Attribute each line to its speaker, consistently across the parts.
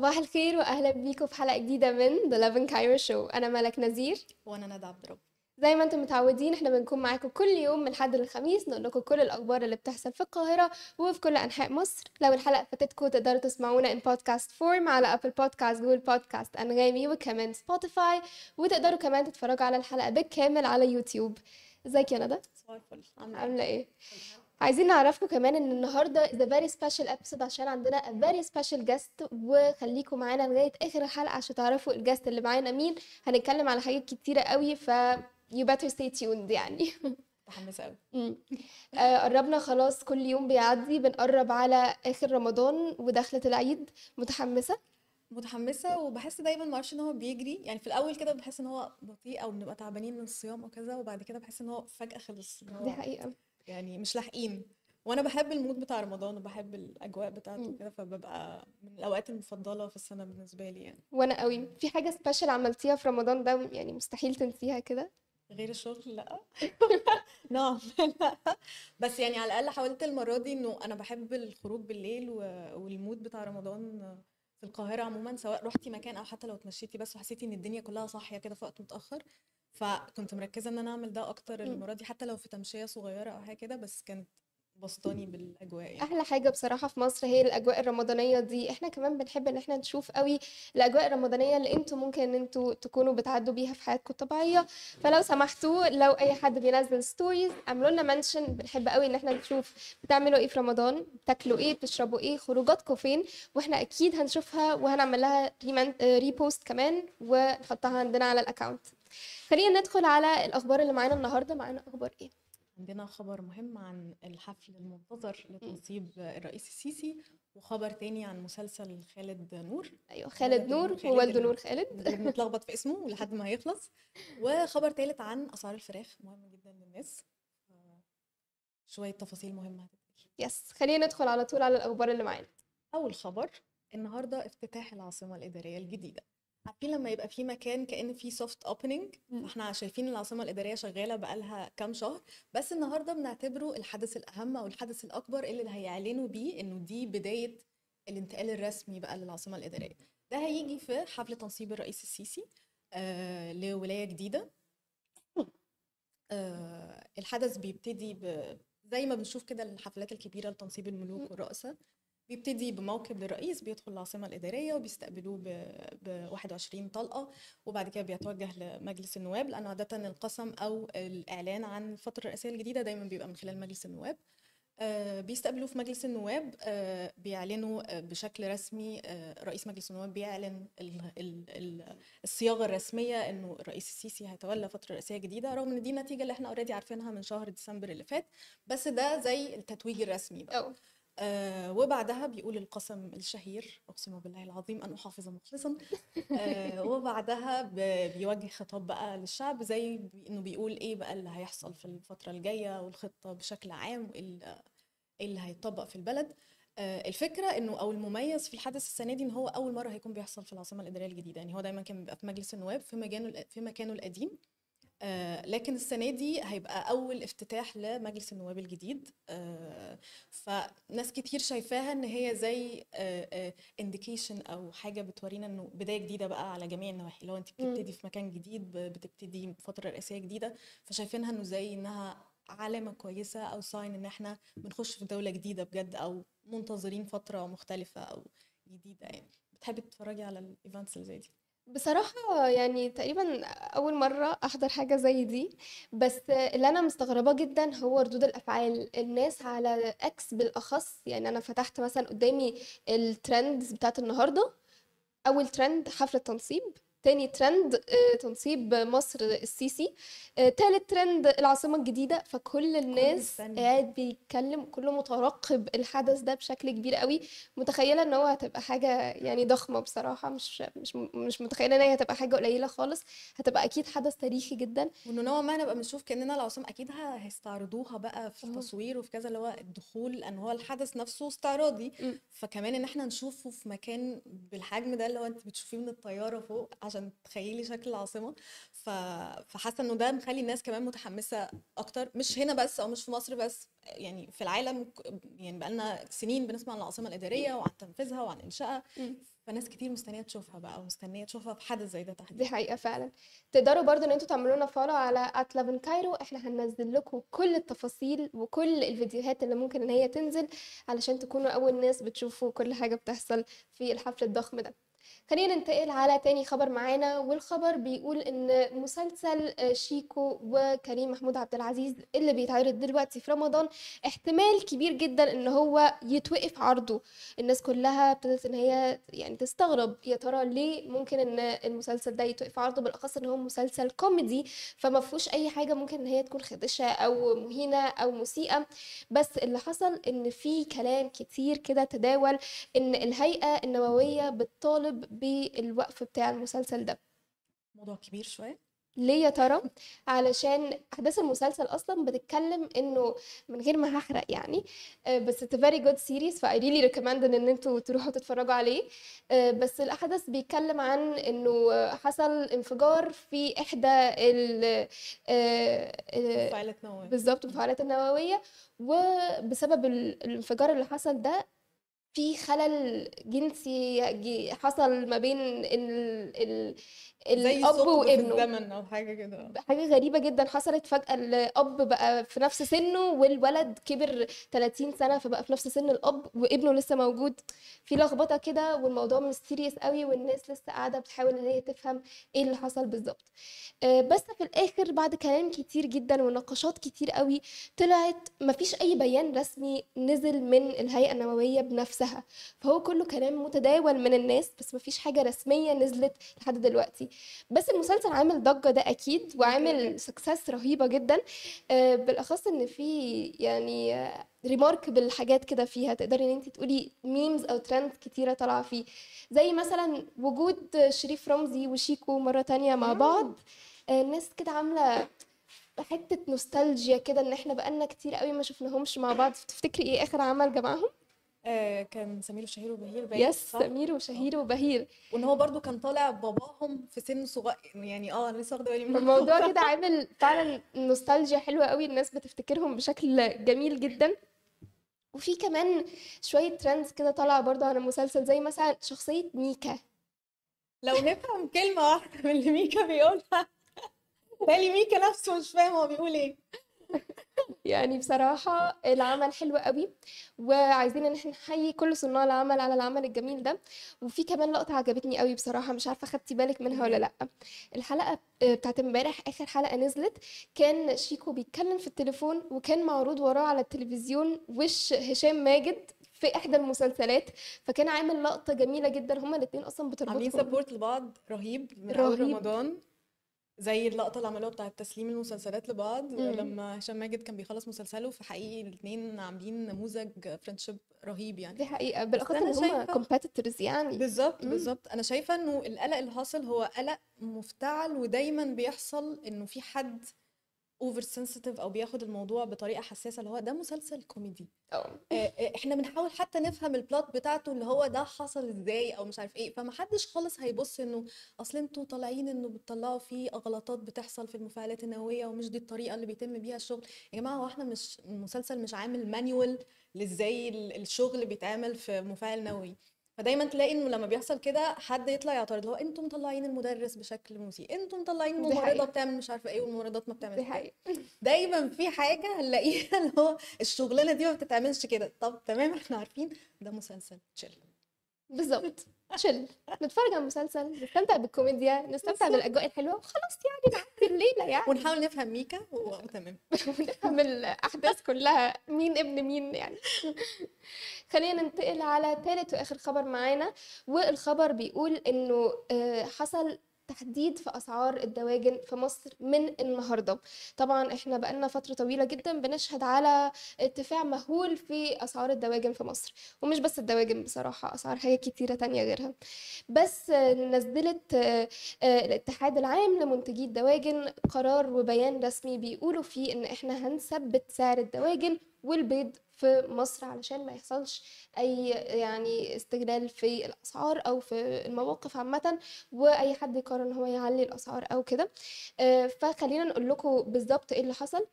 Speaker 1: صباح الخير واهلا بيكم في حلقه جديده من ذا لافن كايرو شو انا ملك نذير وانا ندى عبد الرب زي ما انتم متعودين احنا بنكون معاكم كل يوم من حد للخميس نقول لكم كل الاخبار اللي بتحصل في القاهره وفي كل انحاء مصر لو الحلقه فاتتكم تقدروا تسمعونا ان بودكاست فورم على ابل بودكاست جوجل بودكاست انغامي وكمان سبوتيفاي وتقدروا كمان تتفرجوا على الحلقه بالكامل على يوتيوب ازيك يا ندى؟
Speaker 2: صباح الفل عامله ايه؟,
Speaker 1: إيه؟ عايزين نعرفكم كمان ان النهارده ذا فيري سبيشال ابيسود عشان عندنا ا فيري سبيشال جيست وخليكم معانا لغايه اخر الحلقه عشان تعرفوا الجيست اللي معانا مين هنتكلم على حاجات كتيره قوي ف يو بيتر ستي تيوند يعني متحمسه قوي آه، قربنا خلاص كل يوم بيعدي بنقرب على اخر رمضان ودخلة العيد متحمسه
Speaker 2: متحمسه وبحس دايما ما اعرفش ان هو بيجري يعني في الاول كده بحس ان هو بطيء او بنبقى تعبانين من الصيام وكذا وبعد كده بحس ان هو فجاه خلص دي حقيقه يعني مش لاحقين وانا بحب المود بتاع رمضان وبحب الاجواء بتاعته كده فببقى من الاوقات المفضله في السنه بالنسبه لي يعني
Speaker 1: وانا قوي في حاجه سبيشال عملتيها في رمضان ده يعني مستحيل تنسيها كده
Speaker 2: غير الشغل لا نعم لا بس يعني على الاقل حاولت المره دي انه انا بحب الخروج بالليل والمود بتاع رمضان في القاهره عموما سواء رحتي مكان او حتى لو اتمشيتي بس وحسيتي ان الدنيا كلها صاحيه كده في وقت متاخر فكنت مركزه ان انا اعمل ده اكتر إمم. المره دي حتى لو في تمشيه صغيره او حاجه كده بس كانت بسطاني إمم. بالاجواء يعني. احلى
Speaker 1: حاجه بصراحه في مصر هي الاجواء الرمضانيه دي احنا كمان بنحب ان احنا نشوف قوي الاجواء الرمضانيه اللي انتم ممكن ان انتم تكونوا بتعدوا بيها في حياتكم الطبيعيه فلو سمحتوا لو اي حد بينزل ستوريز اعملوا لنا منشن بنحب قوي ان احنا نشوف بتعملوا ايه في رمضان بتاكلوا ايه بتشربوا ايه خروجاتكم فين واحنا اكيد هنشوفها وهنعمل لها ريبوست آه، كمان ونحطها عندنا على الاكونت خلينا ندخل على الاخبار اللي معانا النهارده معانا اخبار ايه عندنا
Speaker 2: خبر مهم عن الحفل المنتظر لتنصيب الرئيس السيسي وخبر تاني عن مسلسل خالد نور ايوه خالد نور ووالده نور خالد بنتلخبط في اسمه لحد ما هيخلص وخبر تالت عن اسعار الفراخ مهم جدا للناس شويه تفاصيل مهمه يس خلينا ندخل على طول على الاخبار اللي معانا اول خبر النهارده افتتاح العاصمه الاداريه الجديده عارفين لما يبقى في مكان كان في سوفت اوبننج احنا شايفين العاصمه الاداريه شغاله بقالها كام شهر بس النهارده بنعتبره الحدث الاهم او الحدث الاكبر اللي هيعلنوا بيه انه دي بدايه الانتقال الرسمي بقى للعاصمه الاداريه ده هيجي في حفل تنصيب الرئيس السيسي آه لولايه جديده آه الحدث بيبتدي ب... زي ما بنشوف كده الحفلات الكبيره لتنصيب الملوك والرؤساء بيبتدي بموكب للرئيس بيدخل العاصمة الإدارية وبيستقبلوه ب 21 طلقة وبعد كده بيتوجه لمجلس النواب لأن عادة القسم أو الإعلان عن الفترة الرئاسية الجديدة دايما بيبقى من خلال مجلس النواب آه، بيستقبلوه في مجلس النواب آه، بيعلنوا آه، بشكل رسمي رئيس مجلس النواب بيعلن الصياغه الرسميه انه الرئيس السيسي هيتولى فتره رئاسيه جديده رغم ان دي النتيجه اللي احنا اوريدي عارفينها من شهر ديسمبر اللي فات بس ده زي التتويج الرسمي بقى أوه. آه وبعدها بيقول القسم الشهير اقسم بالله العظيم ان احافظ مخلصا آه وبعدها بيوجه خطاب بقى للشعب زي انه بيقول ايه بقى اللي هيحصل في الفتره الجايه والخطه بشكل عام ايه, إيه اللي هيطبق في البلد آه الفكره انه او المميز في الحدث السنه دي ان هو اول مره هيكون بيحصل في العاصمه الاداريه الجديده يعني هو دايما كان بيبقى في مجلس النواب في مكانه في مكانه القديم آه، لكن السنه دي هيبقى اول افتتاح لمجلس النواب الجديد آه، فناس كتير شايفاها ان هي زي انديكيشن آه، او حاجه بتورينا انه بدايه جديده بقى على جميع النواحي لو انت بتبتدي في مكان جديد بتبتدي فتره رئاسيه جديده فشايفينها انه زي انها علامة كويسة أو ساين إن إحنا بنخش في دولة جديدة بجد أو منتظرين فترة مختلفة أو جديدة يعني بتحبي تتفرجي على الإيفنتس اللي زي دي
Speaker 1: بصراحة يعني تقريبا أول مرة أحضر حاجة زي دي، بس اللي أنا مستغرباه جدًا هو ردود الأفعال، الناس على X بالأخص، يعني أنا فتحت مثلًا قدامي الtrends بتاعة النهاردة، أول trend حفلة تنصيب. تاني ترند آه، تنصيب مصر السيسي آه، تالت ترند العاصمة الجديدة فكل الناس قاعد بيتكلم كله مترقب الحدث ده بشكل كبير قوي متخيلة ان هو هتبقى حاجة يعني ضخمة بصراحة
Speaker 2: مش مش مش متخيلة ان هي هتبقى حاجة قليلة خالص هتبقى اكيد حدث تاريخي جدا وانه نوعا ما نبقى بنشوف كاننا العاصمة اكيد هيستعرضوها بقى في التصوير وفي كذا اللي هو الدخول ان هو الحدث نفسه استعراضي فكمان ان احنا نشوفه في مكان بالحجم ده اللي هو انت بتشوفيه من الطيارة فوق عشان تخيلي شكل العاصمه ف... فحاسه انه ده مخلي الناس كمان متحمسه اكتر مش هنا بس او مش في مصر بس يعني في العالم يعني بقالنا سنين بنسمع عن العاصمه الاداريه وعن تنفيذها وعن انشائها فناس كتير مستنيه تشوفها بقى ومستنيه تشوفها في حدث زي ده تحديدا دي
Speaker 1: حقيقه فعلا تقدروا برضو ان انتوا تعملوا لنا فولو على اتلافن كايرو احنا هننزل لكم كل التفاصيل وكل الفيديوهات اللي ممكن ان هي تنزل علشان تكونوا اول ناس بتشوفوا كل حاجه بتحصل في الحفل الضخم ده خلينا ننتقل على تاني خبر معانا والخبر بيقول ان مسلسل شيكو وكريم محمود عبد العزيز اللي بيتعرض دلوقتي في رمضان احتمال كبير جدا ان هو يتوقف عرضه الناس كلها ابتدت ان هي يعني تستغرب يا ترى ليه ممكن ان المسلسل ده يتوقف عرضه بالاخص ان هو مسلسل كوميدي فما فيهوش اي حاجه ممكن ان هي تكون خدشه او مهينه او مسيئه بس اللي حصل ان في كلام كتير كده تداول ان الهيئه النوويه بتطالب بالوقف بتاع المسلسل ده موضوع كبير شويه ليه يا ترى علشان احداث المسلسل اصلا بتتكلم انه من غير ما هحرق يعني آه، بس ات فيري جود سيريز فاي ريلي ريكومند ان انتوا تروحوا تتفرجوا عليه آه، بس الاحدث بيتكلم عن انه حصل انفجار في احدى ال آه، المفاعلات النوويه بالظبط المفاعلات النوويه وبسبب الانفجار اللي حصل ده في خلل جنسي حصل ما بين
Speaker 2: زي الاب وابنه الزمن او حاجه كده
Speaker 1: حاجه غريبه جدا حصلت فجاه الاب بقى في نفس سنه والولد كبر 30 سنه فبقى في نفس سن الاب وابنه لسه موجود في لخبطه كده والموضوع ميستيريس قوي والناس لسه قاعده بتحاول ان هي تفهم ايه اللي حصل بالظبط آه، بس في الاخر بعد كلام كتير جدا ونقاشات كتير قوي طلعت مفيش اي بيان رسمي نزل من الهيئه النوويه بنفسها فهو كله كلام متداول من الناس بس مفيش حاجه رسميه نزلت لحد دلوقتي بس المسلسل عامل ضجه ده اكيد وعامل سكسس رهيبه جدا آه، بالاخص ان في يعني ريماركبل حاجات كده فيها تقدري ان انت تقولي ميمز او ترند كتيره طالعه فيه زي مثلا وجود شريف رمزي وشيكو مره تانية مع بعض آه، الناس كده عامله حته نوستالجيا كده ان احنا بقالنا كتير قوي ما شفناهمش مع بعض تفتكري ايه اخر عمل
Speaker 2: جمعهم آه، كان سمير وشهير وبهير باين يس سمير وشهير وبهير وان هو برده كان طالع باباهم في سن صغير يعني اه انا لسه واخده بالي من الموضوع كده
Speaker 1: عامل فعلا نوستالجيا حلوه قوي الناس بتفتكرهم بشكل جميل جدا وفي كمان شويه ترندز كده طالعه برضو على المسلسل زي مثلا شخصيه ميكا لو نفهم كلمه واحده من اللي ميكا بيقولها تالي ميكا نفسه مش فاهم هو بيقول ايه يعني بصراحة العمل حلو قوي وعايزين ان احنا نحيي كل صناع العمل على العمل الجميل ده وفي كمان لقطة عجبتني قوي بصراحة مش عارفة خدتي بالك منها ولا لا الحلقة بتاعت امبارح اخر حلقة نزلت كان شيكو بيتكلم في التليفون وكان معروض وراه على التلفزيون وش هشام ماجد في احدى المسلسلات فكان عامل لقطه جميله جدا هما الاثنين اصلا بتربطهم عاملين سبورت
Speaker 2: لبعض رهيب من رهيب. اول رمضان زي اللقطه اللي عملوها بتاعت تسليم المسلسلات لبعض مم. لما هشام ماجد كان بيخلص مسلسله فحقيقي الاثنين عاملين نموذج فريندشيب رهيب يعني دي حقيقه بالاخص ان هم كومبيتيتورز يعني بالظبط امم. بالظبط انا شايفه انه القلق اللي حاصل هو قلق مفتعل ودايما بيحصل انه في حد اوفر سنسيتيف او بياخد الموضوع بطريقه حساسه اللي هو ده مسلسل كوميدي آه،, اه احنا بنحاول حتى نفهم البلوت بتاعته اللي هو ده حصل ازاي او مش عارف ايه فمحدش خالص هيبص انه اصل انتوا طالعين انه بتطلعوا فيه غلطات بتحصل في المفاعلات النوويه ومش دي الطريقه اللي بيتم بيها الشغل يا جماعه هو احنا مش المسلسل مش عامل مانيوال لازاي الشغل بيتعمل في مفاعل نووي فدايما تلاقي انه لما بيحصل كده حد يطلع يعترض هو انتم مطلعين المدرس بشكل مسيء انتم مطلعين الممرضه بتعمل مش عارفه ايه والممرضات ما بتعملش دي دايما في حاجه هنلاقيها اللي هو الشغلانه دي ما بتتعملش كده طب تمام احنا عارفين ده مسلسل تشيل بالظبط تشل نتفرج على
Speaker 1: مسلسل نستمتع بالكوميديا نستمتع بالاجواء الحلوه وخلاص يعني نعدي الليله يعني ونحاول نفهم ميكا وتمام ونفهم الاحداث كلها مين ابن مين يعني خلينا ننتقل على ثالث واخر خبر معانا والخبر بيقول انه آه، حصل تحديد في اسعار الدواجن في مصر من النهارده طبعا احنا بقالنا فتره طويله جدا بنشهد على ارتفاع مهول في اسعار الدواجن في مصر ومش بس الدواجن بصراحه اسعار حاجات كتيره تانية غيرها بس نزلت آه، الاتحاد العام لمنتجي الدواجن قرار وبيان رسمي بيقولوا فيه ان احنا هنثبت سعر الدواجن والبيض في مصر علشان ما يحصلش اي يعني استغلال في الاسعار او في المواقف عامه واي حد يقرر ان هو يعلي الاسعار او كده آه، فخلينا نقول لكم بالظبط ايه اللي حصل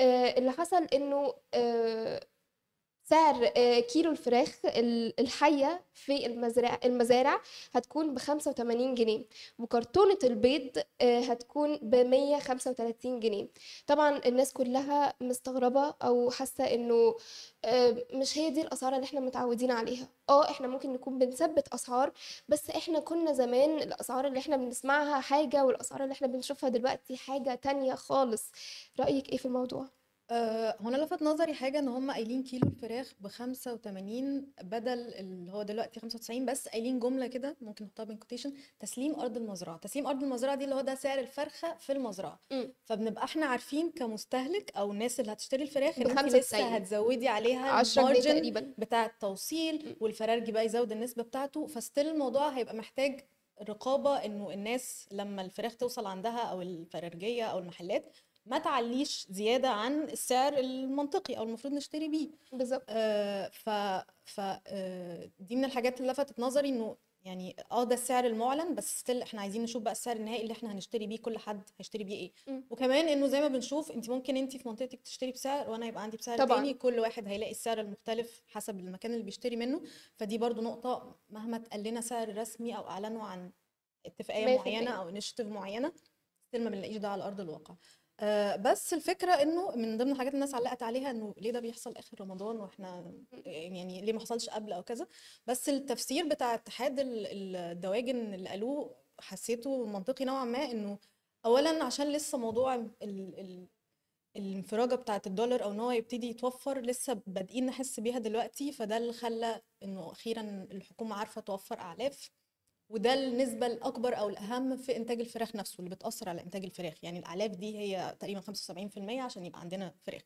Speaker 1: آه، اللي حصل انه آه، سعر آه، كيلو الفراخ الحيه في المزرعه المزارع هتكون ب 85 جنيه وكرتونه البيض آه، هتكون ب 135 جنيه طبعا الناس كلها مستغربه او حاسه انه آه، مش هي دي الاسعار اللي احنا متعودين عليها اه احنا ممكن نكون بنثبت اسعار بس احنا كنا زمان الاسعار اللي احنا بنسمعها حاجه والاسعار اللي احنا بنشوفها دلوقتي حاجه تانية خالص
Speaker 2: رايك ايه في الموضوع آآ آه، هنا لفت نظري حاجة إن هُم قايلين كيلو الفراخ ب85 بدل اللي هو دلوقتي 95 بس قايلين جملة كده ممكن نحطها بين كوتيشن تسليم أرض المزرعة، تسليم أرض المزرعة دي اللي هو ده سعر الفرخة في المزرعة، فبنبقى إحنا عارفين كمستهلك أو الناس اللي هتشتري الفراخ إن أنتِ لسه هتزوّدي عليها 10 تقريبًا. بتاع التوصيل، إمم. والفرارجي بقى يزوّد النسبة بتاعته، فستيل الموضوع هيبقى محتاج رقابة إنه الناس لمّا الفراخ توصل عندها أو الفرارجية أو المحلات ما تعليش زياده عن السعر المنطقي او المفروض نشتري بيه بالظبط آه ف ف آه دي من الحاجات اللي لفتت نظري انه يعني اه ده السعر المعلن بس ستيل احنا عايزين نشوف بقى السعر النهائي اللي احنا هنشتري بيه كل حد هيشتري بيه ايه م. وكمان انه زي ما بنشوف انت ممكن انت في منطقتك تشتري بسعر وانا يبقى عندي بسعر طبعًا. تاني كل واحد هيلاقي السعر المختلف حسب المكان اللي بيشتري منه فدي برضو نقطه مهما اتقال لنا سعر رسمي او اعلنوا عن اتفاقيه معينه او انشيتيف معينه ستيل ما بنلاقيش ده على ارض الواقع آه بس الفكره انه من ضمن الحاجات الناس علقت عليها انه ليه ده بيحصل اخر رمضان واحنا يعني, يعني ليه ما حصلش قبل او كذا بس التفسير بتاع اتحاد الدواجن اللي قالوه حسيته منطقي نوعا ما انه اولا عشان لسه موضوع الانفراجه بتاعه الدولار او ان هو يبتدي يتوفر لسه بادئين نحس بيها دلوقتي فده اللي خلى انه اخيرا الحكومه عارفه توفر اعلاف وده النسبه الاكبر او الاهم في انتاج الفراخ نفسه اللي بتاثر على انتاج الفراخ يعني الاعلاف دي هي تقريبا 75% عشان يبقى عندنا فراخ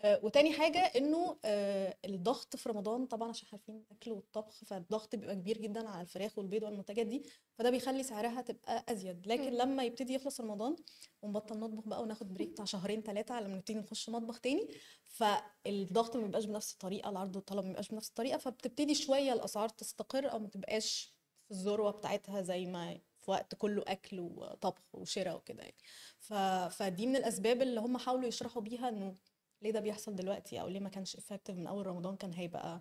Speaker 2: آه، وتاني حاجه انه آه، الضغط في رمضان طبعا عشان عارفين الاكل والطبخ فالضغط بيبقى كبير جدا على الفراخ والبيض والمنتجات دي فده بيخلي سعرها تبقى ازيد لكن لما يبتدي يخلص رمضان ونبطل نطبخ بقى وناخد بريك بتاع شهرين ثلاثه على ما نبتدي نخش مطبخ تاني فالضغط ما بيبقاش بنفس الطريقه العرض والطلب ما بيبقاش بنفس الطريقه فبتبتدي شويه الاسعار تستقر او ما تبقاش في الذروه بتاعتها زي ما في وقت كله اكل وطبخ وشراء وكده يعني ف... فدي من الاسباب اللي هم حاولوا يشرحوا بيها انه ليه ده بيحصل دلوقتي او ليه ما كانش افكتيف من اول رمضان كان هيبقى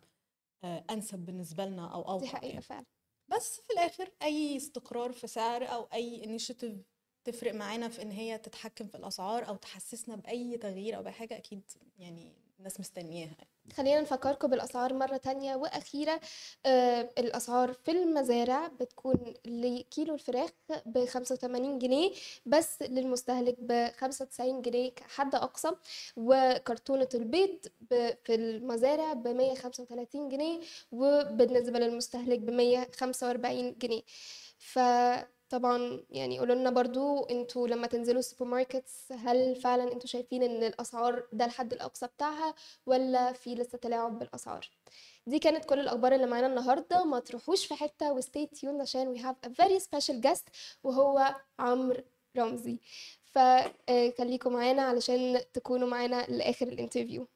Speaker 2: آه، انسب بالنسبه لنا او اوقع دي حقيقه يعني. فعلا بس في الاخر اي استقرار في سعر او اي انيشيتيف تفرق معانا في ان هي تتحكم في الاسعار او تحسسنا باي تغيير او باي حاجه اكيد يعني الناس مستنياها يعني.
Speaker 1: خلينا نفكركم بالاسعار مره تانية واخيره آه الاسعار في المزارع بتكون لكيلو الفراخ ب 85 جنيه بس للمستهلك ب 95 جنيه كحد اقصى وكرتونه البيض في المزارع ب 135 جنيه وبالنسبه للمستهلك ب 145 جنيه ف طبعا يعني قولوا لنا برضو انتوا لما تنزلوا السوبر ماركتس هل فعلا انتوا شايفين ان الاسعار ده الحد الاقصى بتاعها ولا في لسه تلاعب بالاسعار دي كانت كل الاخبار اللي معانا النهارده ما تروحوش في حته وستي تيون عشان وي هاف ا فيري سبيشال جيست وهو عمرو رمزي فخليكم معانا علشان تكونوا معانا لاخر الانترفيو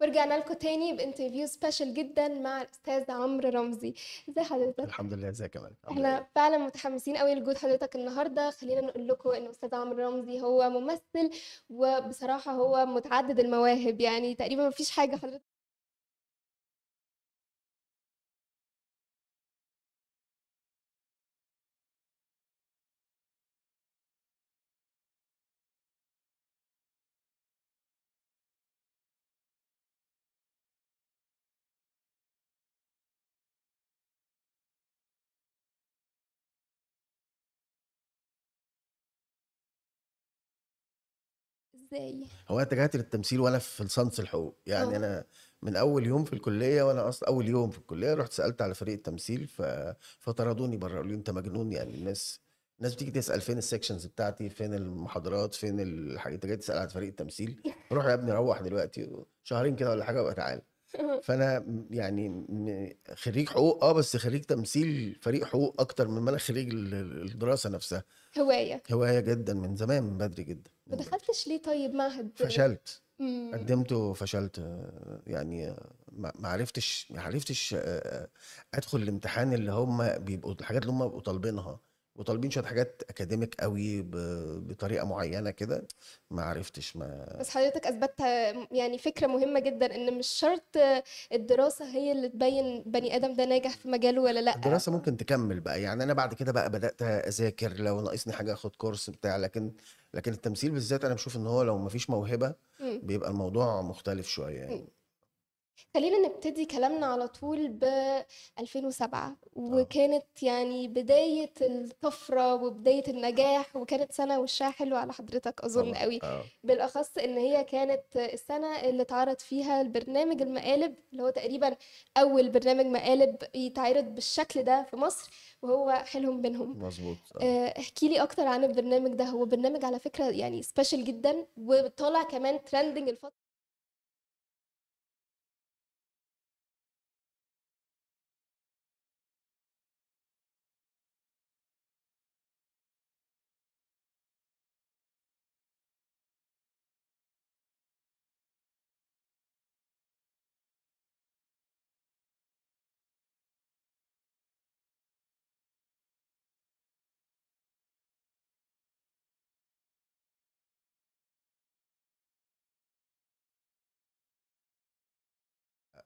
Speaker 3: ورجعنا لكم تاني
Speaker 1: بانترفيو سبيشال جدا مع الاستاذ عمرو رمزي ازي حضرتك
Speaker 3: الحمد لله ازيك يا احنا
Speaker 1: فعلا متحمسين قوي لوجود حضرتك النهارده خلينا نقول لكم ان الاستاذ عمرو رمزي هو ممثل
Speaker 3: وبصراحه هو متعدد المواهب يعني تقريبا فيش حاجه حضرتك ازاي هو انا اتجهت للتمثيل ولا في لسانس الحقوق يعني أوه. انا من اول يوم في الكليه وانا اصلا اول يوم في الكليه رحت سالت على فريق التمثيل ف... فطردوني بره قالوا لي انت مجنون يعني الناس الناس بتيجي تسال فين السكشنز بتاعتي فين المحاضرات فين الحاجات انت جاي تسال على فريق التمثيل روح يا ابني روح دلوقتي شهرين كده ولا حاجه وابقى تعالى فانا يعني خريج حقوق اه بس خريج تمثيل فريق حقوق اكتر من ما انا خريج الدراسه نفسها هوايه هوايه جدا من زمان من بدري جدا
Speaker 1: ما دخلتش ليه طيب معهد فشلت قدمته
Speaker 3: قدمت وفشلت يعني ما عرفتش ما عرفتش ادخل الامتحان اللي هم بيبقوا الحاجات اللي هم بيبقوا طالبينها وطالبين شويه حاجات اكاديميك قوي بطريقه معينه كده ما عرفتش ما
Speaker 1: بس حضرتك اثبتت يعني فكره مهمه جدا ان مش شرط الدراسه هي اللي تبين بني ادم ده ناجح في مجاله ولا لا الدراسه
Speaker 3: ممكن تكمل بقى يعني انا بعد كده بقى بدات اذاكر لو ناقصني حاجه اخد كورس بتاع لكن لكن التمثيل بالذات انا بشوف ان هو لو ما فيش موهبه بيبقى الموضوع مختلف شويه يعني
Speaker 1: خلينا نبتدي كلامنا على طول ب 2007 آه. وكانت يعني بداية الطفرة وبداية النجاح وكانت سنة وشها حلو على حضرتك أظن قوي آه. بالأخص إن هي كانت السنة اللي اتعرض فيها البرنامج المقالب اللي هو تقريبا أول برنامج مقالب يتعرض بالشكل ده في مصر وهو حلهم بينهم مظبوط آه. احكي لي أكتر عن البرنامج ده هو برنامج على فكرة يعني سبيشال
Speaker 3: جدا وطالع كمان ترندنج الفترة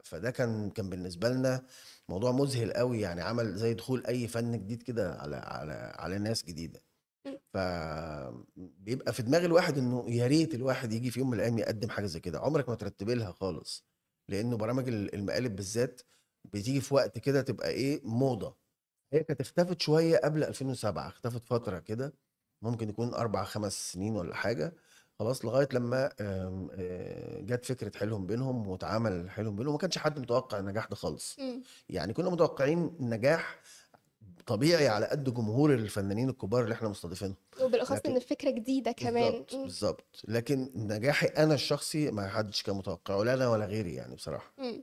Speaker 3: فده كان كان بالنسبه لنا موضوع مذهل قوي يعني عمل زي دخول اي فن جديد كده على على على ناس جديده إمم. فبيبقى في دماغ الواحد انه يا ريت الواحد يجي في يوم من الايام يقدم حاجه زي كده عمرك ما ترتبي لها خالص لانه برامج المقالب بالذات بتيجي في وقت كده تبقى ايه موضه هي كانت اختفت شويه قبل 2007 اختفت فتره كده ممكن يكون اربع خمس سنين ولا حاجه خلاص لغايه لما آه، جت فكره حلهم بينهم وتعامل حلهم بينهم ما كانش حد متوقع النجاح ده خالص إمم. يعني كنا متوقعين نجاح طبيعي على قد جمهور الفنانين الكبار اللي احنا مستضيفينهم
Speaker 1: وبالاخص لكن ان الفكره جديده كمان بالظبط
Speaker 3: إمم. لكن نجاحي انا الشخصي ما حدش كان متوقعه لا انا ولا غيري يعني بصراحه إمم.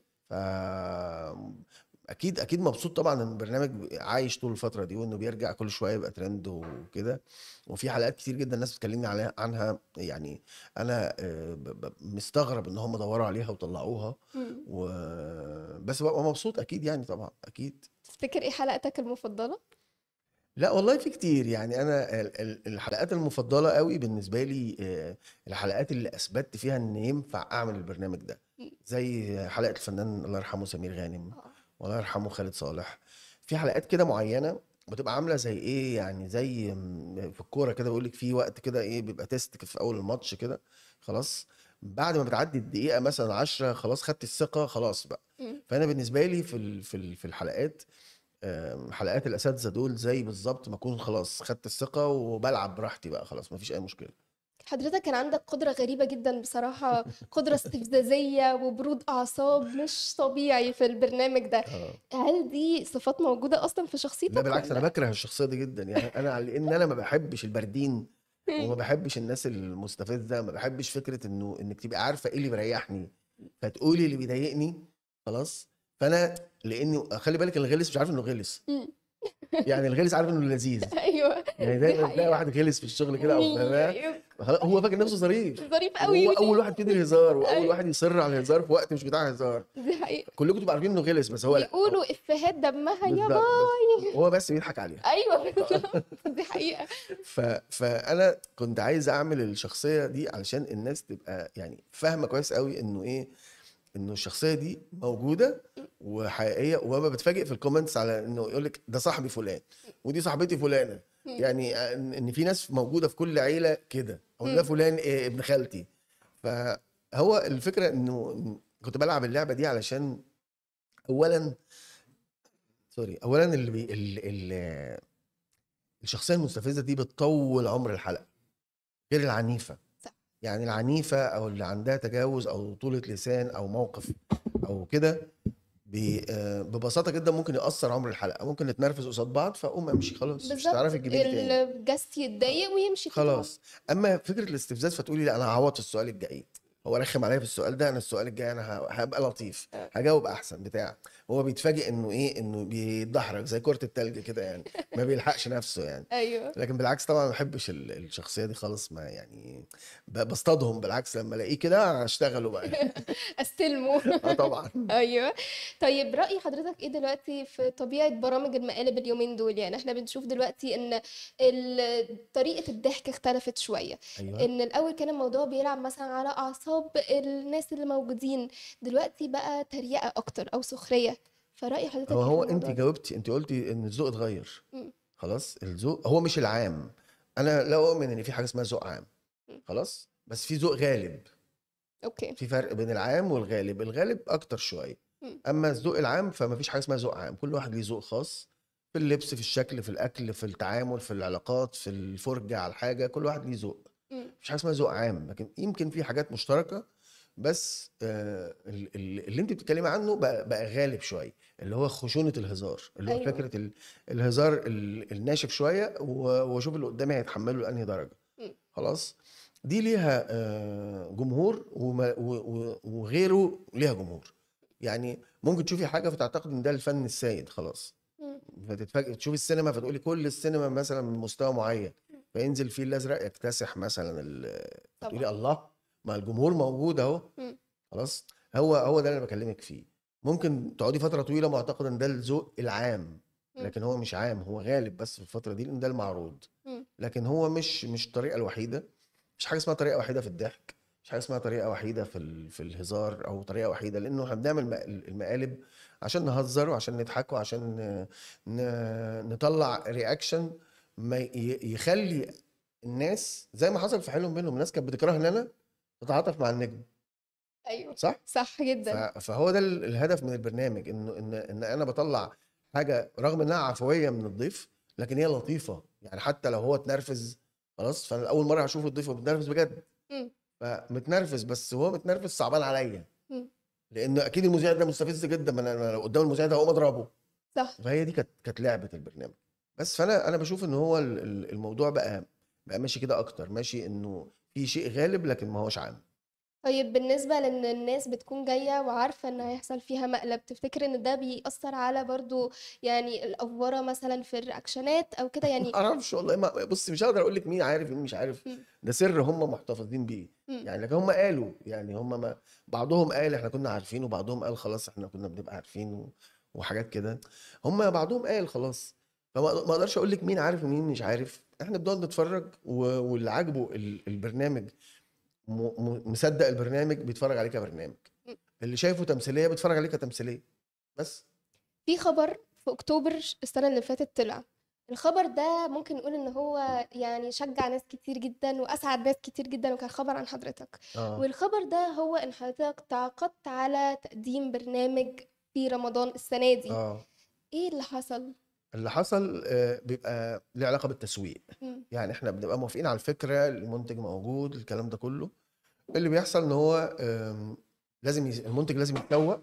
Speaker 3: اكيد اكيد مبسوط طبعا ان البرنامج عايش طول الفتره دي وانه بيرجع كل شويه يبقى ترند وكده وفي حلقات كتير جدا الناس بتكلمني عليها عنها يعني انا آه، مستغرب ان هم دوروا عليها وطلعوها و... بس ببقى مبسوط اكيد يعني طبعا اكيد
Speaker 1: تفتكر ايه حلقتك المفضله
Speaker 3: لا والله في كتير يعني انا الحلقات المفضله قوي بالنسبه لي آه، الحلقات اللي اثبتت فيها ان ينفع اعمل البرنامج ده زي حلقه الفنان الله يرحمه سمير غانم آه. الله يرحمه خالد صالح في حلقات كده معينه بتبقى عامله زي ايه يعني زي في الكوره كده بيقول لك في وقت كده ايه بيبقى تيست في اول الماتش كده خلاص بعد ما بتعدي الدقيقه مثلا 10 خلاص خدت الثقه خلاص بقى فانا بالنسبه لي في في في الحلقات حلقات الاساتذه دول زي بالظبط ما اكون خلاص خدت الثقه وبلعب براحتي بقى خلاص ما فيش اي مشكله
Speaker 1: حضرتك كان عندك قدرة غريبة جدا بصراحة قدرة استفزازية وبرود أعصاب مش طبيعي في البرنامج ده آه. هل دي صفات موجودة أصلا في شخصيتك؟ لا بالعكس أنا بكره
Speaker 3: الشخصية دي جدا يعني أنا لأن أنا ما بحبش البردين وما بحبش الناس المستفزة ما بحبش فكرة إنه إنك تبقى عارفة إيه اللي بيريحني فتقولي اللي بيضايقني خلاص فأنا لأني خلي بالك الغلس مش عارف إنه غلس يعني الغلس عارف انه لذيذ
Speaker 1: ايوه يعني دايما تلاقي واحد
Speaker 3: غلس في الشغل كده او هو فاكر نفسه ظريف
Speaker 1: ظريف قوي هو اول واحد
Speaker 3: يدي الهزار واول أيوة. واحد يصر على الهزار في وقت مش بتاع هزار دي حقيقة كلكم تبقوا عارفين انه غلس بس هو لا
Speaker 1: بيقولوا افيهات دمها يا باي
Speaker 3: هو بس بيضحك عليها
Speaker 1: ايوه دي حقيقة
Speaker 3: ف... فانا كنت عايز اعمل الشخصية دي علشان الناس تبقى يعني فاهمة كويس قوي انه ايه انه الشخصيه دي موجوده وحقيقيه وما بتفاجئ في الكومنتس على انه يقول لك ده صاحبي فلان ودي صاحبتي فلانه يعني آه، ان في ناس موجوده في كل عيله كده او ده فلان آه، ابن خالتي فهو الفكره انه كنت بلعب اللعبه دي علشان اولا سوري اولا اللي بي... ال... ال... الشخصيه المستفزه دي بتطول عمر الحلقه غير العنيفه صح. يعني العنيفه او اللي عندها تجاوز او طولة لسان او موقف او كده آه، ببساطه جدا ممكن ياثر عمر الحلقه ممكن نتنرفز قصاد بعض فاقوم امشي خلاص مش هتعرفي تجيبي تاني
Speaker 1: الجست يتضايق ويمشي خلاص
Speaker 3: اما فكره الاستفزاز فتقولي لا انا هعوض السؤال الجاي هو رخم عليا في السؤال ده انا السؤال الجاي انا هبقى لطيف آه. هجاوب احسن بتاع هو بيتفاجئ انه ايه انه بيتدحرج زي كره التلج كده يعني ما بيلحقش نفسه يعني ايوه لكن بالعكس طبعا ما بحبش الشخصيه دي خالص ما يعني بصطادهم بالعكس لما الاقيه كده هشتغله بقى يعني.
Speaker 1: استلمه اه طبعا ايوه طيب راي حضرتك ايه دلوقتي في طبيعه برامج المقالب اليومين دول يعني احنا بنشوف دلوقتي ان طريقه الضحك اختلفت شويه أيوة. ان الاول كان الموضوع بيلعب مثلا على اعصاب اصحاب الناس اللي موجودين دلوقتي بقى تريقه اكتر او سخريه فراي حضرتك هو, إيه هو انت جاوبتي
Speaker 3: انت قلتي ان الذوق اتغير خلاص الذوق هو مش العام انا لا اؤمن ان في حاجه اسمها ذوق عام خلاص بس في ذوق غالب اوكي في فرق بين العام والغالب الغالب اكتر شويه اما الذوق العام فما فيش حاجه اسمها ذوق عام كل واحد ليه ذوق خاص في اللبس في الشكل في الاكل في التعامل في العلاقات في الفرجه على الحاجه كل واحد ليه ذوق مش حاجه اسمها ذوق عام لكن يمكن في حاجات مشتركه بس آه، اللي انت بتتكلمي عنه بقى, غالب شويه اللي هو خشونه الهزار اللي هو أيوة. فكره الهزار الناشف شويه واشوف اللي قدامي هيتحمله لانهي درجه خلاص دي ليها آه، جمهور وغيره ليها جمهور يعني ممكن تشوفي حاجه فتعتقد ان ده الفن السائد خلاص فتتفاجئ تشوفي السينما فتقولي كل السينما مثلا من مستوى معين فينزل فيه الازرق يكتسح مثلا تقولي الله ما الجمهور موجود اهو خلاص هو هو ده اللي انا بكلمك فيه ممكن تقعدي فتره طويله معتقد ان ده الذوق العام لكن هو مش عام هو غالب بس في الفتره دي لان ده المعروض لكن هو مش مش الطريقه الوحيده مش حاجه اسمها طريقه وحيده في الضحك مش حاجه اسمها طريقه وحيده في في الهزار او طريقه وحيده لانه احنا بنعمل المقالب عشان نهزر وعشان نضحك وعشان نطلع رياكشن ما يخلي الناس زي ما حصل في حلم بينهم الناس كانت بتكرهني انا تتعاطف مع النجم
Speaker 1: ايوه صح صح
Speaker 3: جدا فهو ده الهدف من البرنامج انه ان ان انا بطلع حاجه رغم انها عفويه من الضيف لكن هي لطيفه يعني حتى لو هو اتنرفز خلاص فانا اول مره هشوف الضيف متنرفز بجد م. فمتنرفز بس هو متنرفز صعبان عليا لانه اكيد المذيع ده مستفز جدا انا لو قدام المذيع ده هقوم اضربه صح فهي دي كانت كانت لعبه البرنامج بس فانا انا بشوف ان هو الموضوع بقى بقى ماشي كده اكتر ماشي انه في شيء غالب لكن ما هوش عام
Speaker 1: طيب بالنسبة لأن الناس بتكون جاية وعارفة إن هيحصل فيها مقلب تفتكر إن ده بيأثر على برضو يعني الأفورة مثلا في الرياكشنات أو كده يعني ما أعرفش
Speaker 3: والله ما بص مش هقدر أقول لك مين عارف ومين مش عارف م. ده سر هم محتفظين بيه يعني لكن هم قالوا يعني هم ما بعضهم قال إحنا كنا عارفين وبعضهم قال خلاص إحنا كنا بنبقى عارفين وحاجات كده هم بعضهم قال خلاص فما اقدرش اقول لك مين عارف ومين مش عارف احنا بنقعد نتفرج واللي عاجبه البرنامج مصدق البرنامج بيتفرج عليه كبرنامج اللي شايفه تمثيليه بيتفرج عليه كتمثيليه بس
Speaker 1: في خبر في اكتوبر السنه اللي فاتت طلع الخبر ده ممكن نقول ان هو يعني شجع ناس كتير جدا واسعد ناس كتير جدا وكان خبر عن حضرتك آه. والخبر ده هو ان حضرتك تعاقدت على تقديم برنامج في رمضان السنه دي آه. ايه اللي حصل
Speaker 3: اللي حصل آه، بيبقى ليه علاقه بالتسويق يعني احنا بنبقى موافقين على الفكره المنتج موجود الكلام ده كله اللي بيحصل ان هو لازم يز... المنتج لازم يتسوق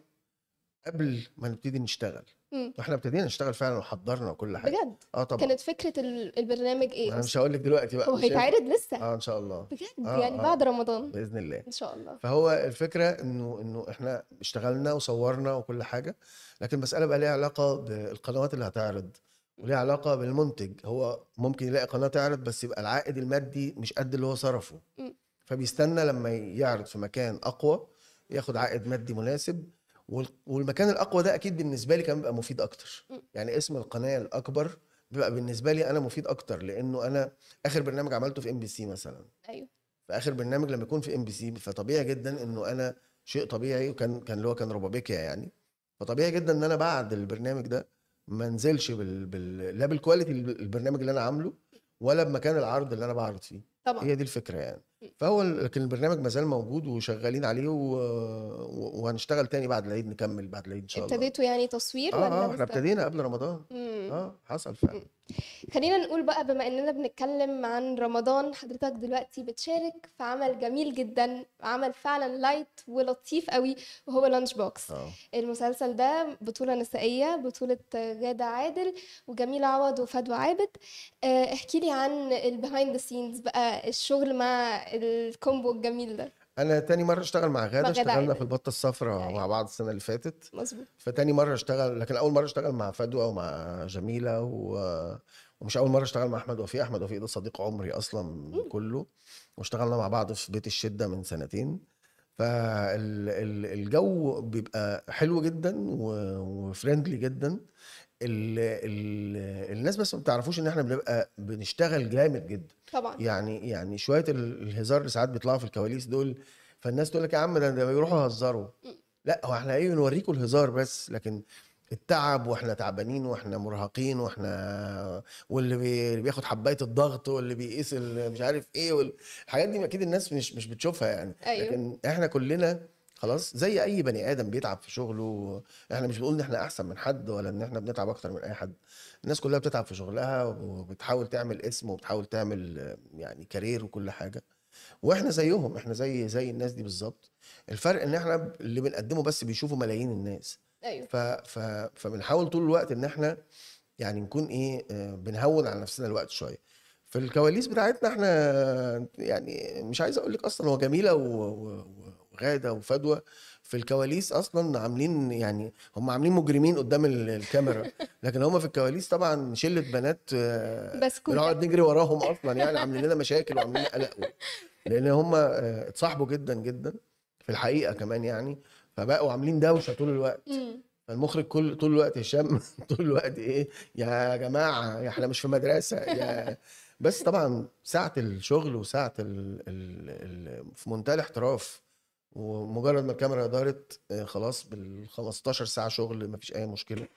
Speaker 3: قبل ما نبتدي نشتغل مم. احنا ابتدينا نشتغل فعلا وحضرنا وكل حاجه بجد اه طبعا كانت
Speaker 1: فكره البرنامج ايه انا مش هقول
Speaker 3: لك دلوقتي بقى هو هيتعرض لسه اه ان شاء الله بجد آه يعني آه. بعد رمضان باذن الله ان شاء الله فهو الفكره انه انه احنا اشتغلنا وصورنا وكل حاجه لكن المساله بقى ليها علاقه بالقنوات اللي هتعرض وليها علاقه بالمنتج هو ممكن يلاقي قناه تعرض بس يبقى العائد المادي مش قد اللي هو صرفه مم. فبيستنى لما يعرض في مكان اقوى ياخد عائد مادي مناسب والمكان الاقوى ده اكيد بالنسبه لي كان بيبقى مفيد اكتر يعني اسم القناه الاكبر بيبقى بالنسبه لي انا مفيد اكتر لانه انا اخر برنامج عملته في ام بي سي مثلا ايوه فاخر برنامج لما يكون في ام بي سي فطبيعي جدا انه انا شيء طبيعي وكان كان اللي هو كان ربابيكيا يعني فطبيعي جدا ان انا بعد البرنامج ده ما انزلش بال... بال... لا بالكواليتي البرنامج اللي انا عامله ولا بمكان العرض اللي انا بعرض فيه طبعا هي دي الفكره يعني فهو لكن البرنامج ما زال موجود وشغالين عليه و... وهنشتغل تاني بعد العيد نكمل بعد العيد ان شاء الله ابتديتوا
Speaker 1: يعني تصوير اه اه احنا ابتدينا قبل رمضان مم. اه حصل فعلا خلينا نقول بقى بما اننا بنتكلم عن رمضان حضرتك دلوقتي بتشارك في عمل جميل جدا عمل فعلا لايت ولطيف قوي وهو لانش بوكس أوه. المسلسل ده بطوله نسائيه بطوله غاده عادل وجميله عوض وفدوى عابد آه، احكي لي عن البيهايند ذا سينز بقى الشغل مع الكومبو الجميل ده
Speaker 3: انا تاني مره اشتغل مع غاده اشتغلنا في البطه الصفراء أيوة. مع بعض السنه اللي فاتت مظبوط فتاني مره اشتغل لكن اول مره اشتغل مع فدوى ومع جميله و... ومش اول مره اشتغل مع احمد وفيه احمد وفيه ده صديق عمري اصلا م. كله واشتغلنا مع بعض في بيت الشده من سنتين فالجو بيبقى حلو جدا وفريندلي جدا الناس بس ما بتعرفوش ان احنا بنبقى بنشتغل جامد جدا طبعا يعني يعني شويه الهزار اللي ساعات بيطلعوا في الكواليس دول فالناس تقول لك يا عم ده بيروحوا يهزروا لا هو احنا ايه بنوريكم الهزار بس لكن التعب واحنا تعبانين واحنا مرهقين واحنا واللي بي... بياخد حبايه الضغط واللي بيقيس مش عارف ايه والحاجات دي اكيد الناس مش مش بتشوفها يعني أيوه. لكن احنا كلنا خلاص زي اي بني ادم بيتعب في شغله احنا مش بنقول ان احنا احسن من حد ولا ان احنا بنتعب اكتر من اي حد الناس كلها بتتعب في شغلها وبتحاول تعمل اسم وبتحاول تعمل يعني كارير وكل حاجه واحنا زيهم احنا زي زي الناس دي بالظبط الفرق ان احنا اللي بنقدمه بس بيشوفوا ملايين الناس ايوه ف... ف... فبنحاول طول الوقت ان احنا يعني نكون ايه آه، بنهون على نفسنا الوقت شويه في الكواليس بتاعتنا احنا يعني مش عايز اقول لك اصلا هو جميله وغاده وفدوى في الكواليس اصلا عاملين يعني هم عاملين مجرمين قدام الكاميرا لكن هم في الكواليس طبعا شله بنات آه، بنقعد نجري وراهم اصلا يعني عاملين لنا مشاكل وعاملين قلق لان هم آه، اتصاحبوا جدا جدا في الحقيقه كمان يعني فبقوا عاملين دوشه طول الوقت فالمخرج كل طول الوقت هشام طول الوقت ايه يا جماعه احنا مش في مدرسه يا بس طبعا ساعه الشغل وساعه ال... ال... ال... في منتهى الاحتراف ومجرد ما الكاميرا دارت آه، خلاص بال 15 ساعه شغل مفيش اي مشكله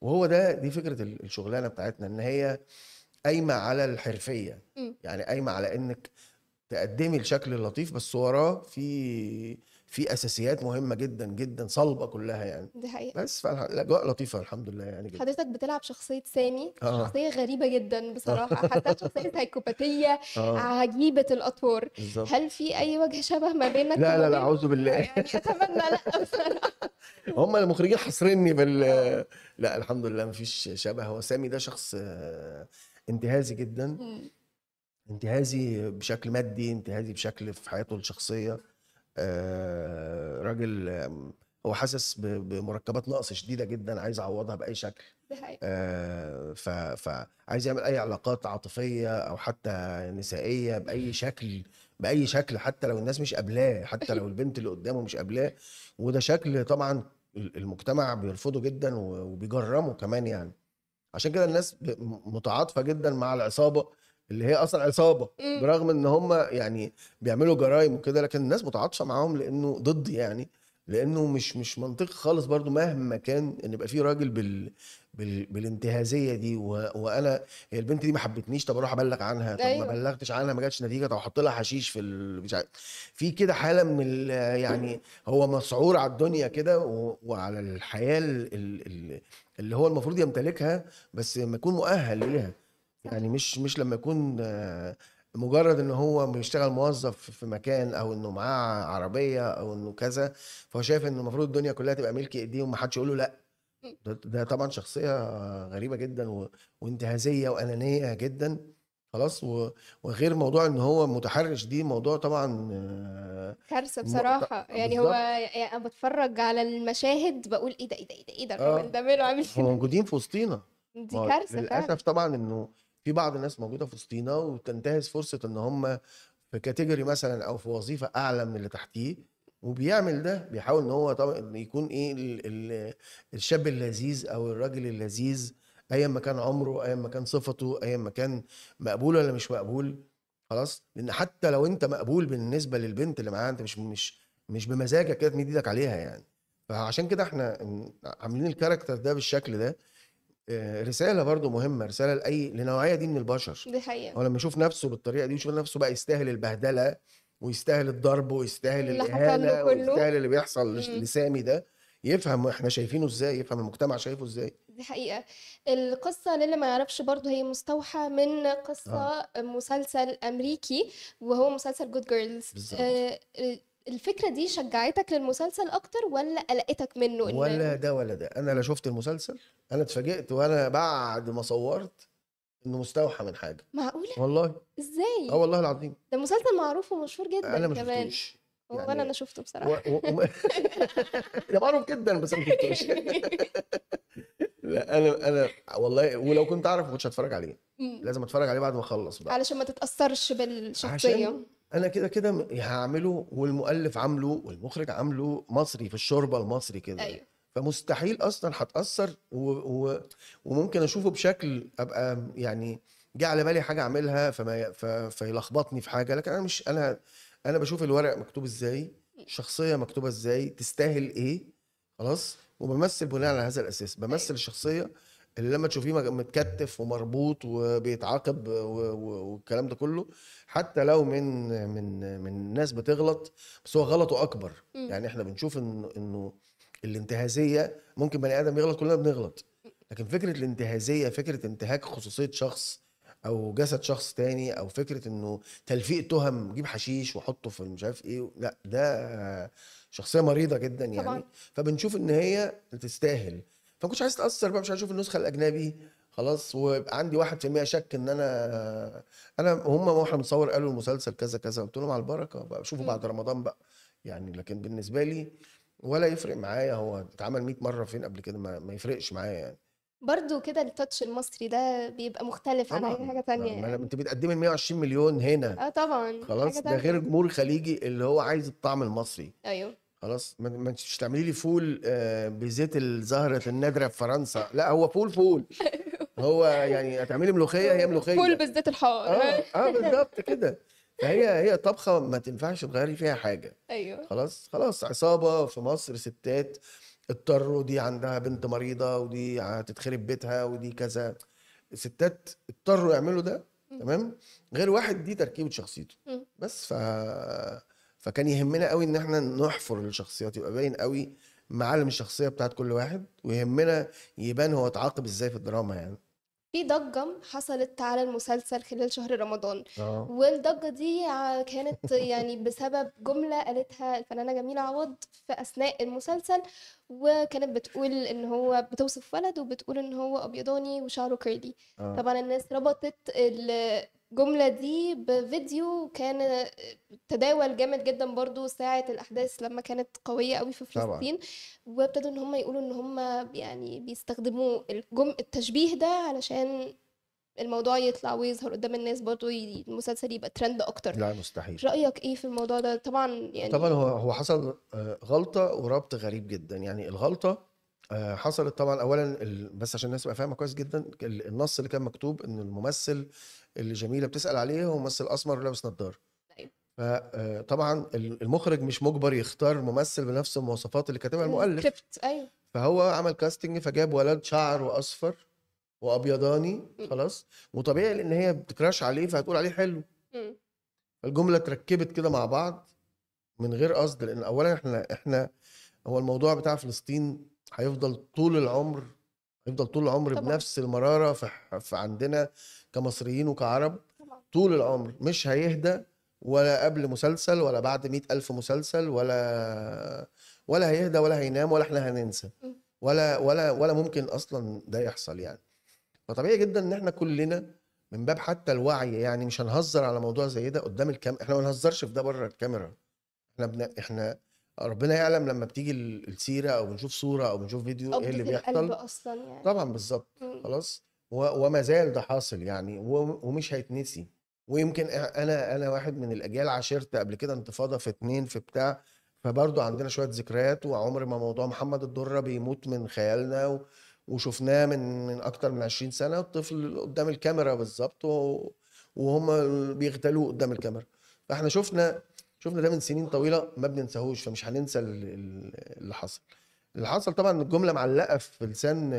Speaker 3: وهو ده دي فكره الشغلانه بتاعتنا ان هي قايمه على الحرفيه يعني قايمه على انك تقدمي الشكل اللطيف بس وراه في في اساسيات مهمه جدا جدا صلبه كلها يعني دي حقيقة بس فالاجواء لطيفه الحمد لله يعني جدا حضرتك
Speaker 1: بتلعب شخصيه سامي آه. شخصيه غريبه جدا بصراحه آه. حتى شخصيه هيكوباتيه آه. عجيبه الاطوار بالزبط. هل في اي وجه شبه ما بينك لا لا
Speaker 3: لا اعوذ بالله يعني اتمنى لا بصراحه هم المخرجين حصرني بال لا الحمد لله مفيش شبه هو سامي ده شخص آه، انتهازي جدا انتهازي بشكل مادي انتهازي بشكل في حياته الشخصيه آه، راجل آه، هو حاسس بمركبات نقص شديده جدا عايز اعوضها باي شكل آه ف فعايز يعمل اي علاقات عاطفيه او حتى نسائيه باي شكل باي شكل حتى لو الناس مش قابلاه حتى لو البنت اللي قدامه مش قابلاه وده شكل طبعا المجتمع بيرفضه جدا وبيجرمه كمان يعني عشان كده الناس متعاطفه جدا مع العصابه اللي هي اصلا عصابه برغم ان هم يعني بيعملوا جرايم وكده لكن الناس متعاطشه معاهم لانه ضد يعني لانه مش مش منطقي خالص برضو مهما كان ان يبقى في راجل بال بال بالانتهازيه دي و... وانا هي البنت دي ما حبتنيش طب اروح ابلغ عنها طب أيوة. ما بلغتش عنها ما جاتش نتيجه طب احط لها حشيش في ال... مش عارف في كده حاله من ال... يعني هو مسعور على الدنيا كده و... وعلى الحياه ال... ال... اللي هو المفروض يمتلكها بس ما يكون مؤهل ليها يعني مش مش لما يكون آه، مجرد ان هو بيشتغل موظف في مكان او انه معاه عربيه او انه كذا فهو شايف ان المفروض الدنيا كلها تبقى ملك ايديه ومحدش يقول له لا ده, ده طبعا شخصيه غريبه جدا وانتهازيه وانانيه جدا خلاص وغير موضوع ان هو متحرش دي موضوع طبعا آه،
Speaker 1: كارثه بصراحه م... يعني هو يعني انا بتفرج على المشاهد بقول ايه ده ايه ده ايه ده ايه ده الراجل آه. ده ماله عامل
Speaker 3: كده موجودين في وسطينا دي كارثه للاسف طبعا انه في بعض الناس موجوده في وسطينا وتنتهز فرصه ان هم في كاتيجوري مثلا او في وظيفه اعلى من اللي تحتيه وبيعمل ده بيحاول ان هو طبعا يكون ايه الـ الـ الشاب اللذيذ او الراجل اللذيذ ايا ما كان عمره ايا ما كان صفته ايا ما كان مقبول ولا مش مقبول خلاص لان حتى لو انت مقبول بالنسبه للبنت اللي معاها انت مش مش مش بمزاجك كده تمد ايدك عليها يعني فعشان كده احنا عاملين الكاركتر ده بالشكل ده آه، رساله برضو مهمه رساله لاي لنوعيه دي من البشر دي حقيقه هو لما يشوف نفسه بالطريقه دي يشوف نفسه بقى يستاهل البهدله ويستاهل الضرب ويستاهل الاهانه ويستاهل اللي بيحصل لسامي ده يفهم احنا شايفينه ازاي يفهم المجتمع شايفه ازاي
Speaker 1: دي حقيقة القصة للي ما يعرفش برضه هي مستوحى من قصة آه. مسلسل أمريكي وهو مسلسل جود جيرلز الفكره دي شجعتك للمسلسل اكتر ولا قلقتك منه إن ولا
Speaker 3: ده ولا ده انا لا شفت المسلسل انا اتفاجئت وانا بعد ما صورت انه مستوحى من حاجه معقوله والله
Speaker 1: ازاي اه والله العظيم ده مسلسل معروف ومشهور جدا انا ما كمان شفتوش.
Speaker 3: يعني ولا انا شفته بصراحه و... و... ده معروف جدا بس انا ما شفتوش لا انا انا والله ولو كنت اعرف ما كنتش هتفرج عليه لازم اتفرج عليه بعد ما اخلص بقى
Speaker 1: علشان ما تتاثرش بالشخصيه
Speaker 3: أنا كده، كده هعمله والمؤلف عامله والمخرج عامله مصري، في الشوربة المصري كده يعني. أيوه. فمستحيل أصلًا هتاثر و و وممكن أشوفه بشكل أبقى يعني جِه على بالي حاجة أعملها فما ف فيلخبطني في حاجة، لكن أنا مش أنا أنا بشوف الورق مكتوب إزاي، الشخصية مكتوبة إزاي، تستاهل إيه، خلاص، وبمثل بناءً على هذا الأساس، بمثل إمم. الشخصية اللي لما تشوفيه متكتف ومربوط وبيتعاقب والكلام ده كله حتى لو من من من ناس بتغلط بس هو غلطه اكبر م. يعني احنا بنشوف انه انه الانتهازيه ممكن بني ادم يغلط كلنا بنغلط لكن فكره الانتهازيه فكره انتهاك خصوصيه شخص او جسد شخص تاني او فكره انه تلفيق تهم جيب حشيش وحطه في مش عارف ايه لا ده شخصيه مريضه جدا يعني طبعا. فبنشوف ان هي تستاهل فكنت كنتش عايز اتاثر بقى مش عايز اشوف النسخه الاجنبي خلاص ويبقى عندي 1% شك ان انا انا هم واحنا بنصور قالوا المسلسل كذا كذا قلت لهم على البركه بقى شوفوا بعد رمضان بقى يعني لكن بالنسبه لي ولا يفرق معايا هو اتعمل 100 مره فين قبل كده ما, ما يفرقش معايا يعني
Speaker 1: برضه كده التاتش المصري ده بيبقى مختلف عن اي حاجه ثانيه ما
Speaker 3: يعني. انت بتقدمي 120 مليون هنا
Speaker 1: اه طبعا خلاص ده غير الجمهور
Speaker 3: الخليجي اللي هو عايز الطعم المصري ايوه خلاص ما, انتش تعملي لي فول آه، بزيت الزهره النادره في فرنسا لا هو فول فول هو يعني هتعملي ملوخيه هي ملوخيه فول
Speaker 1: بالزيت الحار اه
Speaker 3: اه بالظبط كده فهي هي طبخه ما تنفعش تغيري فيها حاجه ايوه خلاص خلاص عصابه في مصر ستات اضطروا دي عندها بنت مريضه ودي هتتخرب بيتها ودي كذا ستات اضطروا يعملوا ده تمام غير واحد دي تركيبه شخصيته بس ف فكان يهمنا قوي ان احنا نحفر الشخصيات يبقى باين قوي معالم الشخصيه بتاعت كل واحد ويهمنا يبان هو اتعاقب ازاي في الدراما يعني
Speaker 1: في ضجة حصلت على المسلسل خلال شهر رمضان أوه. والضجة دي كانت يعني بسبب جملة قالتها الفنانة جميلة عوض في أثناء المسلسل وكانت بتقول إن هو بتوصف ولد وبتقول إن هو أبيضاني وشعره كيرلي آه. طبعا الناس ربطت الجملة دي بفيديو كان آه، تداول جامد جدا برضو ساعة الأحداث لما كانت قوية قوي في فلسطين وابتدوا إن هم يقولوا إن هم يعني بيستخدموا الجم... التشبيه ده علشان الموضوع يطلع ويظهر قدام الناس برضه المسلسل يبقى ترند اكتر
Speaker 3: لا مستحيل
Speaker 1: رايك ايه في الموضوع ده طبعا يعني طبعا هو هو حصل
Speaker 3: آه، غلطه وربط غريب جدا يعني الغلطه آه، حصلت طبعا اولا بس عشان الناس تبقى فاهمه كويس جدا النص اللي كان مكتوب ان الممثل اللي جميله بتسال عليه هو ممثل اسمر ولابس نضاره طيب. فطبعا آه، المخرج مش مجبر يختار ممثل بنفس المواصفات اللي كاتبها المؤلف ايوه فهو عمل كاستنج فجاب ولد شعر واصفر وابيضاني خلاص وطبيعي لان هي بتكراش عليه فهتقول عليه حلو الجمله اتركبت كده مع بعض من غير قصد لان اولا احنا احنا هو الموضوع بتاع فلسطين هيفضل طول العمر هيفضل طول العمر طبعا. بنفس المراره في, في عندنا كمصريين وكعرب طول العمر مش هيهدى ولا قبل مسلسل ولا بعد مئة ألف مسلسل ولا ولا هيهدى ولا هينام ولا احنا هننسى ولا ولا ولا ممكن اصلا ده يحصل يعني فطبيعي جدا ان احنا كلنا من باب حتى الوعي يعني مش هنهزر على موضوع زي ده قدام الكاميرا احنا ما بنهزرش في ده بره الكاميرا احنا بن... احنا ربنا يعلم لما بتيجي السيره او بنشوف صوره او بنشوف فيديو ايه اللي بيحصل
Speaker 1: اصلا يعني.
Speaker 3: طبعا بالظبط خلاص وما زال ده حاصل يعني ومش هيتنسي ويمكن انا انا واحد من الاجيال عاشرت قبل كده انتفاضه في اتنين في بتاع فبرضه عندنا شويه ذكريات وعمر ما موضوع محمد الدره بيموت من خيالنا وشفناه من من اكتر من 20 سنه الطفل قدام الكاميرا بالظبط وهم بيغتالوه قدام الكاميرا فاحنا شفنا شفنا ده من سنين طويله ما بننساهوش فمش هننسى اللي حصل اللي حصل طبعا الجمله معلقه في لسان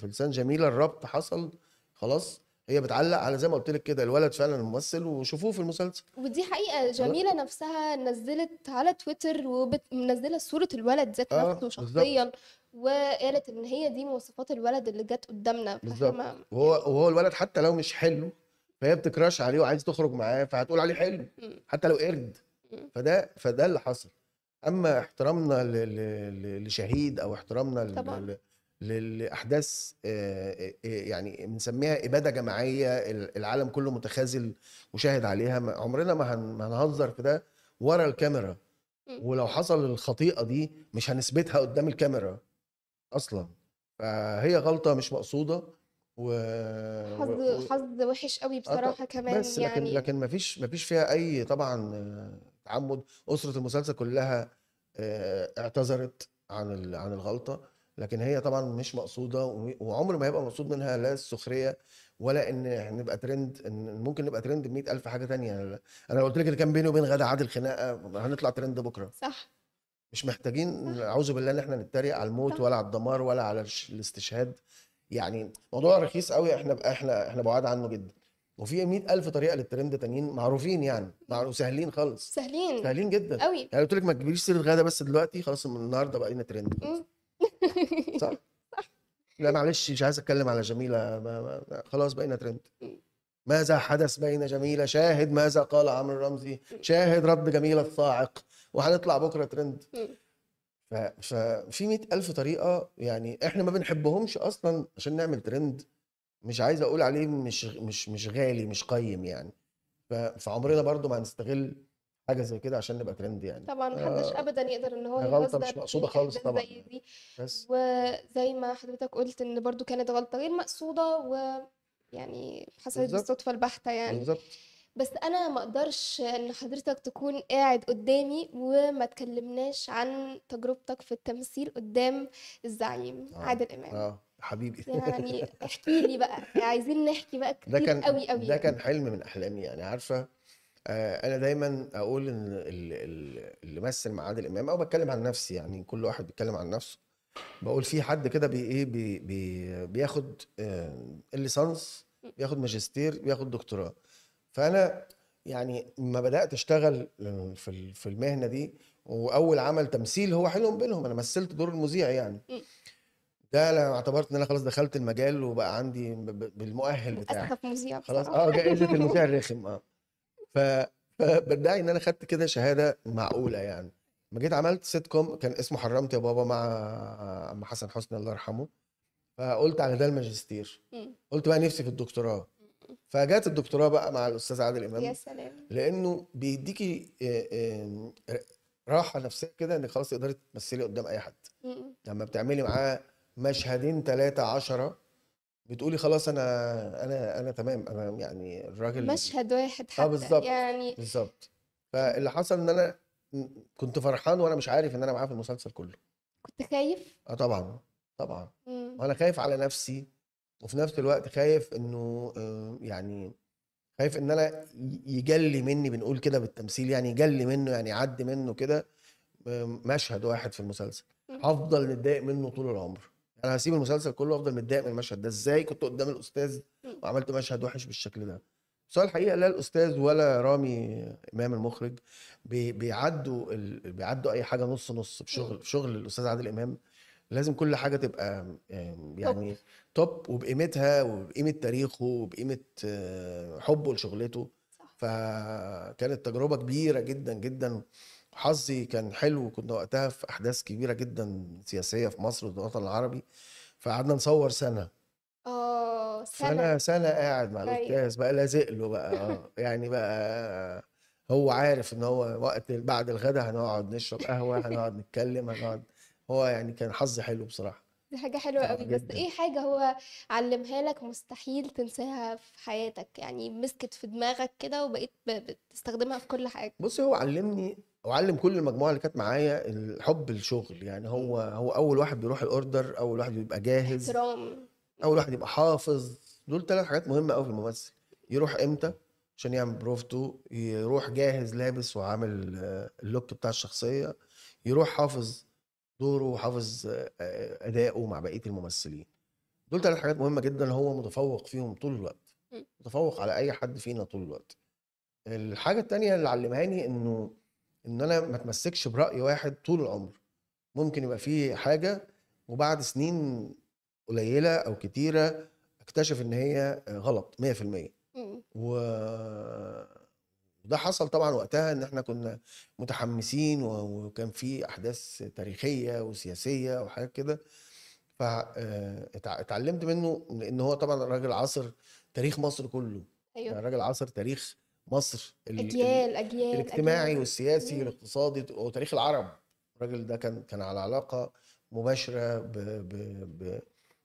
Speaker 3: في لسان جميله الربط حصل خلاص هي بتعلق على زي ما قلت لك كده الولد فعلا الممثل وشوفوه في المسلسل
Speaker 1: ودي حقيقه جميله نفسها نزلت على تويتر ومنزله صوره الولد ذات آه، نفسه آه شخصيا وقالت ان هي دي مواصفات الولد اللي جت قدامنا بالظبط
Speaker 3: وهو وهو الولد حتى لو مش حلو فهي بتكراش عليه وعايز تخرج معاه فهتقول عليه حلو حتى لو قرد فده فده اللي حصل اما احترامنا لشهيد او احترامنا طبعا. لاحداث آه، آه، آه، يعني بنسميها اباده جماعيه العالم كله متخاذل وشاهد عليها عمرنا ما هنهزر في ده ورا الكاميرا ولو حصل الخطيئه دي مش هنثبتها قدام الكاميرا اصلا فهي غلطه مش مقصوده و حظ
Speaker 1: حظ وحش قوي بصراحه كمان بس يعني لكن لكن
Speaker 3: مفيش مفيش فيها اي طبعا تعمد اسره المسلسل كلها آه، اعتذرت عن عن الغلطه لكن هي طبعا مش مقصوده وعمر ما هيبقى مقصود منها لا السخريه ولا ان نبقى ترند ان ممكن نبقى ترند ب ألف حاجه تانية انا قلت لك اللي كان بيني وبين غدا عادل خناقه هنطلع ترند بكره صح مش محتاجين اعوذ بالله ان احنا نتريق على الموت صح. ولا على الدمار ولا على الاستشهاد يعني موضوع رخيص قوي احنا احنا احنا بعاد عنه جدا وفي 100000 طريقه للترند تانيين معروفين يعني معروف سهلين خالص سهلين سهلين جدا قوي يعني قلت لك ما تجيبليش سيره غدا بس دلوقتي خلاص من النهارده بقينا ترند صح لا معلش مش عايز اتكلم على جميله ما ما خلاص بقينا ترند ماذا حدث بين جميله شاهد ماذا قال عمرو رمزي شاهد رد جميله الصاعق وهنطلع بكره ترند ففي مئة ألف طريقة يعني إحنا ما بنحبهمش أصلا عشان نعمل ترند مش عايز اقول عليه مش مش مش غالي مش قيم يعني ففي عمرنا برضو ما هنستغل حاجه زي كده عشان نبقى ترند يعني طبعا محدش ابدا
Speaker 1: يقدر ان هو غلطه مش مقصوده خالص طبعا زي دي بس وزي ما حضرتك قلت ان برضو كانت غلطه غير مقصوده ويعني حصلت بالصدفه البحته يعني بالظبط بس انا ما اقدرش ان حضرتك تكون قاعد قدامي وما تكلمناش عن تجربتك في التمثيل قدام الزعيم آه. عادل
Speaker 3: امام آه. حبيبي يعني
Speaker 1: احكي لي بقى يعني عايزين نحكي بقى كتير ده كان قوي قوي ده يعني. كان
Speaker 3: حلم من احلامي يعني عارفه آه انا دايما اقول ان اللي مثل مع عادل امام او بتكلم عن نفسي يعني كل واحد بيتكلم عن نفسه بقول في حد كده بي ايه بي بي بياخد آه الليسانس بياخد ماجستير بياخد دكتوراه فانا يعني ما بدات اشتغل في في المهنه دي واول عمل تمثيل هو حلم بينهم انا مثلت دور المذيع يعني ده انا اعتبرت ان انا خلاص دخلت المجال وبقى عندي بالمؤهل بتاعي اسخف
Speaker 1: مذيع خلاص اه جائزه المذيع
Speaker 3: الرخم اه ف فبدعي ان انا خدت كده شهاده معقوله يعني لما جيت عملت سيت كوم كان اسمه حرمت يا بابا مع عم حسن حسني الله يرحمه فقلت على ده الماجستير قلت بقى نفسي في الدكتوراه فجات الدكتوراه بقى مع الاستاذ عادل امام يا سلام لانه بيديكي آه، راحه نفسيه كده انك خلاص تقدري تمثلي قدام اي حد لما بتعملي معاه مشهدين ثلاثة عشرة بتقولي خلاص انا انا انا تمام انا يعني الراجل مشهد
Speaker 1: واحد آه، حتى اه بالظبط يعني
Speaker 3: بالظبط فاللي حصل ان انا كنت فرحان وانا مش عارف ان انا معاه في المسلسل كله كنت خايف؟ اه طبعا طبعا مم. وانا خايف على نفسي وفي نفس الوقت خايف انه آه، يعني خايف ان انا يجلي مني بنقول كده بالتمثيل يعني يجلي منه يعني يعدي منه كده آه، مشهد واحد في المسلسل هفضل متضايق منه طول العمر انا هسيب المسلسل كله وافضل متضايق من المشهد ده ازاي كنت قدام الاستاذ وعملت مشهد وحش بالشكل ده بس هو الحقيقه لا الاستاذ ولا رامي امام المخرج بيعدوا ال... بيعدوا اي حاجه نص نص بشغل شغل الاستاذ عادل امام لازم كل حاجه تبقى يعني توب وبقيمتها وبقيمه تاريخه وبقيمه آه، حبه لشغلته فكانت تجربه كبيره جدا جدا حظي كان حلو كنا وقتها في احداث كبيره جدا سياسيه في مصر وفي الوطن العربي فقعدنا نصور سنه
Speaker 1: اه سنه سنه,
Speaker 3: سنة قاعد مع الاستاذ بقى لازق له بقى آه، يعني بقى هو عارف ان هو وقت بعد الغداء هنقعد نشرب قهوه هنقعد نتكلم هنقعد هو يعني كان حظي حلو بصراحه
Speaker 1: دي حاجة حلوة قوي بس ايه حاجة هو علمها لك مستحيل تنساها في حياتك يعني مسكت في دماغك كده وبقيت بتستخدمها في كل حاجة
Speaker 3: بصي هو علمني وعلم كل المجموعه اللي كانت معايا الحب الشغل يعني هو هو اول واحد بيروح الاوردر اول واحد بيبقى جاهز احترام اول واحد يبقى حافظ دول ثلاث حاجات مهمه قوي في الممثل يروح امتى عشان يعمل بروفته يروح جاهز لابس وعامل آه، اللوك بتاع الشخصيه يروح حافظ دوره وحافظ آه، آه، اداؤه مع بقيه الممثلين دول ثلاث حاجات مهمه جدا هو متفوق فيهم طول الوقت متفوق على اي حد فينا طول الوقت الحاجه الثانيه اللي علمهاني انه ان انا ما اتمسكش براي واحد طول العمر ممكن يبقى فيه حاجه وبعد سنين قليله او كتيره اكتشف ان هي غلط 100% و وده حصل طبعا وقتها ان احنا كنا متحمسين وكان في احداث تاريخيه وسياسيه وحاجات كده فاتعلمت آه، منه ان هو طبعا الراجل عاصر تاريخ مصر كله ايوه الراجل يعني عاصر تاريخ مصر اجيال اجيال الاجتماعي أجيال. والسياسي أجيال. الاقتصادي وتاريخ العرب الراجل ده كان كان على علاقه مباشره ب ب ب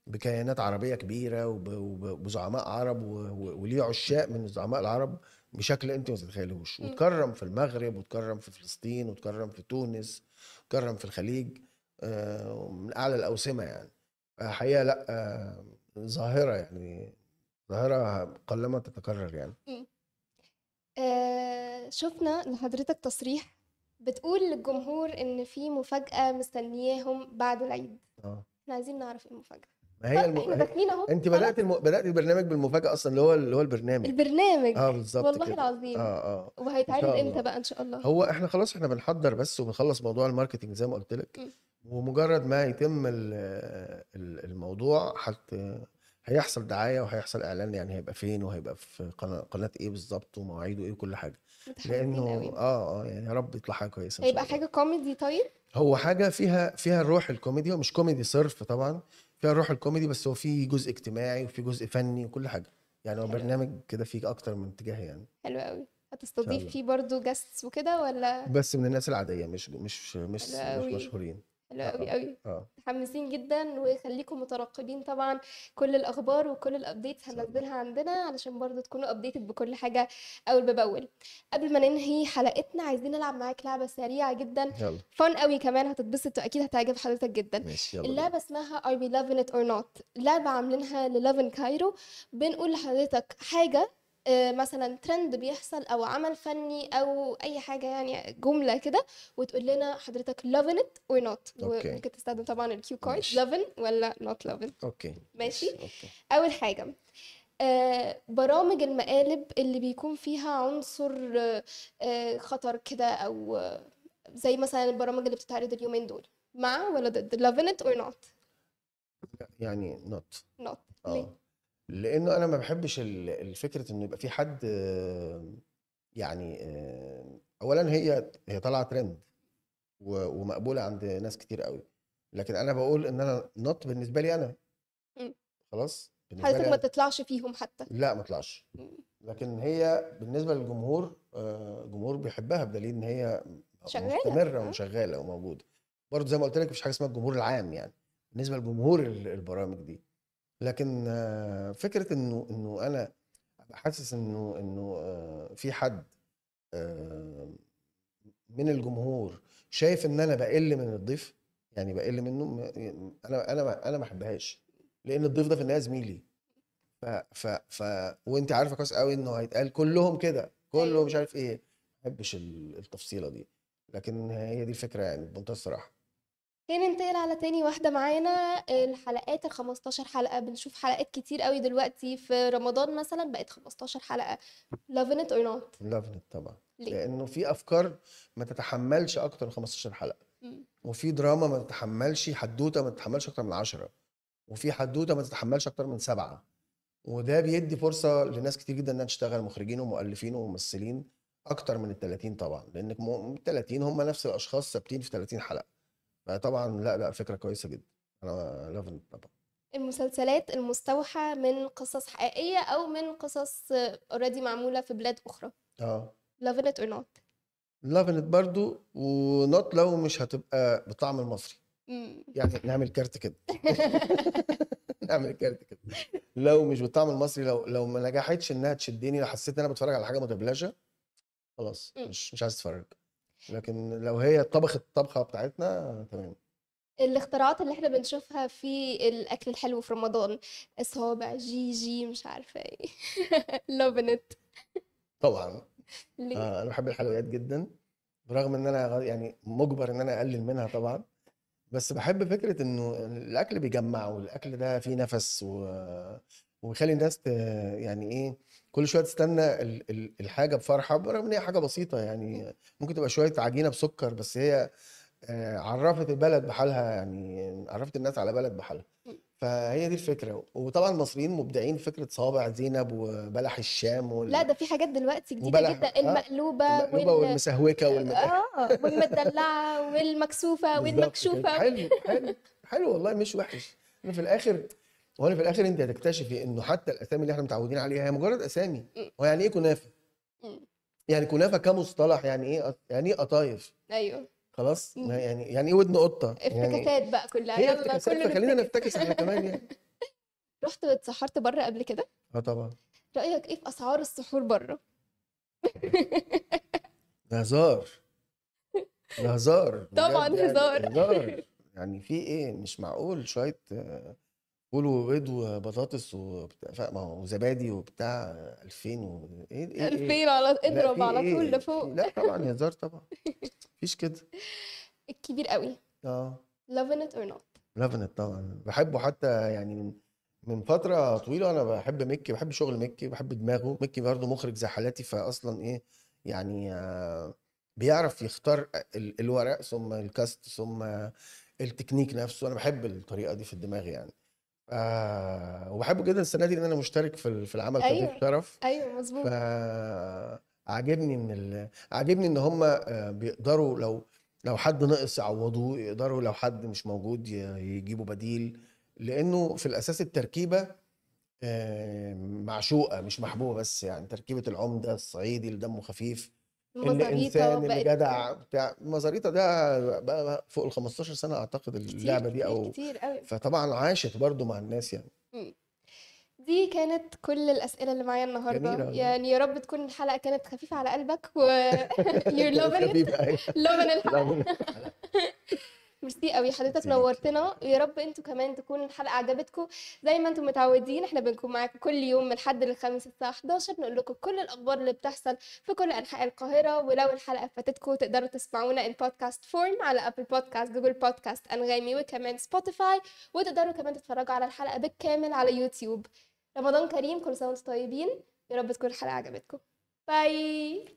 Speaker 3: بكيانات عربيه كبيره وبزعماء عرب وليه عشاق من الزعماء العرب بشكل انت ما تتخيلوش وتكرم في المغرب وتكرم في فلسطين وتكرم في تونس وتكرم في الخليج آه، من اعلى الاوسمه يعني حقيقه لا آه، ظاهره يعني ظاهره قلما تتكرر يعني
Speaker 1: آه شفنا لحضرتك تصريح بتقول للجمهور ان في مفاجاه مستنياهم بعد العيد اه احنا عايزين نعرف ايه المفاجاه
Speaker 3: ما هي الم... احنا داخلين اهو انت بدات الم... بدات البرنامج بالمفاجاه اصلا اللي هو اللي هو البرنامج
Speaker 1: البرنامج اه بالظبط والله كده. العظيم اه
Speaker 3: اه وهيتعرض امتى بقى
Speaker 1: ان شاء الله هو
Speaker 3: احنا خلاص احنا بنحضر بس وبنخلص موضوع الماركتنج زي ما قلت لك ومجرد ما يتم الموضوع حت هيحصل دعايه وهيحصل اعلان يعني هيبقى فين وهيبقى في قناه ايه بالظبط ومواعيده ايه وكل حاجه لانه قوي. اه اه يعني يا رب يطلع حاجه كويسه هيبقى
Speaker 1: حاجه كوميدي طيب
Speaker 3: هو حاجه فيها فيها الروح الكوميدي ومش كوميدي صرف طبعا فيها الروح الكوميدي بس هو فيه جزء اجتماعي وفي جزء فني وكل حاجه يعني هو برنامج كده فيه اكتر من اتجاه يعني
Speaker 1: حلو قوي هتستضيف فيه برضه جاستس وكده ولا
Speaker 3: بس من الناس العاديه مش مش مش, مش مشهورين حلو قوي قوي آه.
Speaker 1: متحمسين جدا وخليكم مترقبين طبعا كل الاخبار وكل الابديتس هننزلها عندنا علشان برضو تكونوا ابديتد بكل حاجه اول باول قبل ما ننهي حلقتنا عايزين نلعب معاك لعبه سريعه جدا يلا. فن قوي كمان هتتبسط واكيد هتعجب حضرتك جدا ماشي يلا اللعبه اسمها ار بي لافين ات اور نوت لعبه عاملينها للافن كايرو بنقول لحضرتك حاجه آه، مثلا ترند بيحصل او عمل فني او اي حاجه يعني جمله كده وتقول لنا حضرتك لافن it or not أوكي. تستخدم طبعا الكيو كارد لافن ولا not
Speaker 3: لافن اوكي
Speaker 1: ماشي أوكي. اول حاجه آه، برامج المقالب اللي بيكون فيها عنصر آه، خطر كده او زي مثلا البرامج اللي بتتعرض اليومين دول مع ولا ضد لافن it or not
Speaker 3: يعني not not ليه؟ لانه انا ما بحبش الفكره انه يبقى في حد يعني اولا هي هي طالعه ترند ومقبوله عند ناس كتير قوي لكن انا بقول ان انا نط بالنسبه لي انا خلاص حضرتك ما
Speaker 1: تطلعش فيهم حتى
Speaker 3: لا ما اطلعش لكن هي بالنسبه للجمهور الجمهور آه، بيحبها بدليل ان هي شغاله مستمره اه. وشغاله وموجوده برضه زي ما قلت لك مفيش حاجه اسمها الجمهور العام يعني بالنسبه للجمهور البرامج دي لكن آه، فكره انه انه انا ابقى حاسس انه انه آه، في حد من الجمهور شايف ان انا بقل من الضيف يعني بقل منه انا انا انا ما احبهاش لان الضيف ده في النهايه زميلي ف ف ف وانت عارفه كويس قوي انه هيتقال كلهم كده كله أيوه. مش عارف ايه ما بحبش التفصيله دي لكن هي دي الفكره يعني بمنتهى الصراحه
Speaker 1: هننتقل على تاني واحدة معانا الحلقات ال 15 حلقة بنشوف حلقات كتير قوي دلوقتي في رمضان مثلا بقت 15 حلقة لافن ات اور نوت
Speaker 3: لافنت طبعا ليه؟ لانه في افكار ما تتحملش اكتر من 15 حلقة م. وفي دراما ما تتحملش حدوتة ما تتحملش اكتر من 10 وفي حدوتة ما تتحملش اكتر من 7 وده بيدي فرصة لناس كتير جدا انها تشتغل مخرجين ومؤلفين وممثلين اكتر من ال 30 طبعا لان 30 هم نفس الاشخاص ثابتين في 30 حلقة فطبعا لا لا فكره كويسه جدا انا لافن طبعا
Speaker 1: المسلسلات المستوحى من قصص حقيقيه او من قصص اوريدي معموله في بلاد اخرى اه ات اور نوت
Speaker 3: ات برضه ونوت لو مش هتبقى بالطعم المصري يعني نعمل كارت كده نعمل كارت كده لو مش بالطعم المصري لو لو ما نجحتش انها تشدني لو حسيت ان انا بتفرج على حاجه مدبلجه خلاص مش مش عايز اتفرج لكن لو هي طبخت الطبخه بتاعتنا تمام
Speaker 1: الاختراعات اللي احنا بنشوفها في الاكل الحلو في رمضان اصابع جي جي مش عارفه ايه لبنت
Speaker 3: طبعا ليه؟ آه انا بحب الحلويات جدا برغم ان انا يعني مجبر ان انا اقلل منها طبعا بس بحب فكره انه الاكل بيجمع والاكل ده فيه نفس و... ويخلي الناس ت... يعني ايه كل شويه تستنى الحاجه بفرحه برغم ان هي حاجه بسيطه يعني ممكن تبقى شويه عجينه بسكر بس هي آه، عرفت البلد بحالها يعني عرفت الناس على بلد بحالها فهي دي الفكره وطبعا المصريين مبدعين فكره صابع زينب وبلح الشام وال... لا
Speaker 1: ده في حاجات دلوقتي جديده وبلح... جدا آه، المقلوبه, آه. المقلوبة وال... والمسهوكه
Speaker 3: آه، وال... اه
Speaker 1: والمدلعه والمكسوفه والمكشوفه حلو
Speaker 3: حلو حلو والله مش وحش في الاخر وهنا في الاخر انت هتكتشفي انه حتى الاسامي اللي احنا متعودين عليها هي مجرد اسامي هو يعني ايه كنافه؟ يعني كنافه كمصطلح يعني ايه يعني ايه قطايف؟ ايوه خلاص يعني يعني ايه ودن قطه؟ يعني افتكاسات
Speaker 1: بقى كلها هي افتكاسات فخلينا
Speaker 3: نفتكس احنا كمان يعني
Speaker 1: رحت اتسحرت بره قبل كده؟ اه طبعا رايك ايه في اسعار السحور بره؟
Speaker 3: هزار هزار طبعا يعني هزار هزار يعني في ايه مش معقول شويه آه، فول وبيض وبطاطس وبتاع ما هو وزبادي وبتاع 2000 و ايه ايه 2000 إيه؟ على اضرب على إيه؟ طول لفوق لا طبعا هزار طبعا مفيش كده
Speaker 1: الكبير قوي اه لافن ات اور نوت
Speaker 3: لافن ات طبعا بحبه حتى يعني من من فترة طويلة أنا بحب مكي بحب شغل مكي بحب دماغه مكي برضه مخرج زي حالاتي فأصلا إيه يعني آه، بيعرف يختار الورق ثم الكاست ثم التكنيك نفسه أنا بحب الطريقة دي في الدماغ يعني آه وبحبه جدا السنه دي لان انا مشترك في في العمل أيوة. شرف
Speaker 1: ايوه مظبوط ف
Speaker 3: عاجبني ان ال... عاجبني ان هم آه، بيقدروا لو لو حد نقص يعوضوه يقدروا لو حد مش موجود يجيبوا بديل لانه في الاساس التركيبه آه، معشوقه مش محبوبه بس يعني تركيبه العمده الصعيدي اللي دمه خفيف
Speaker 1: ان انسان اللي جدع
Speaker 3: بتاع مزاريطه ده بقى فوق ال 15 سنه اعتقد اللعبه دي او كتير قوي فطبعا عاشت برضو مع الناس يعني
Speaker 1: دي كانت كل الاسئله اللي معايا النهارده جميلة. يعني يا رب تكون الحلقه كانت خفيفه على قلبك و يو لافن
Speaker 3: لافن الحلقه
Speaker 1: ميرسي قوي حضرتك نورتنا يا رب انتوا كمان تكون الحلقه عجبتكم زي ما انتم متعودين احنا بنكون معاكم كل يوم من الحد للخميس الساعه 11 نقول لكم كل الاخبار اللي بتحصل في كل انحاء القاهره ولو الحلقه فاتتكم تقدروا تسمعونا ان بودكاست فورم على ابل بودكاست جوجل بودكاست انغامي وكمان سبوتيفاي وتقدروا كمان تتفرجوا على الحلقه بالكامل على يوتيوب رمضان كريم كل سنه وانتم طيبين يا رب تكون الحلقه عجبتكم باي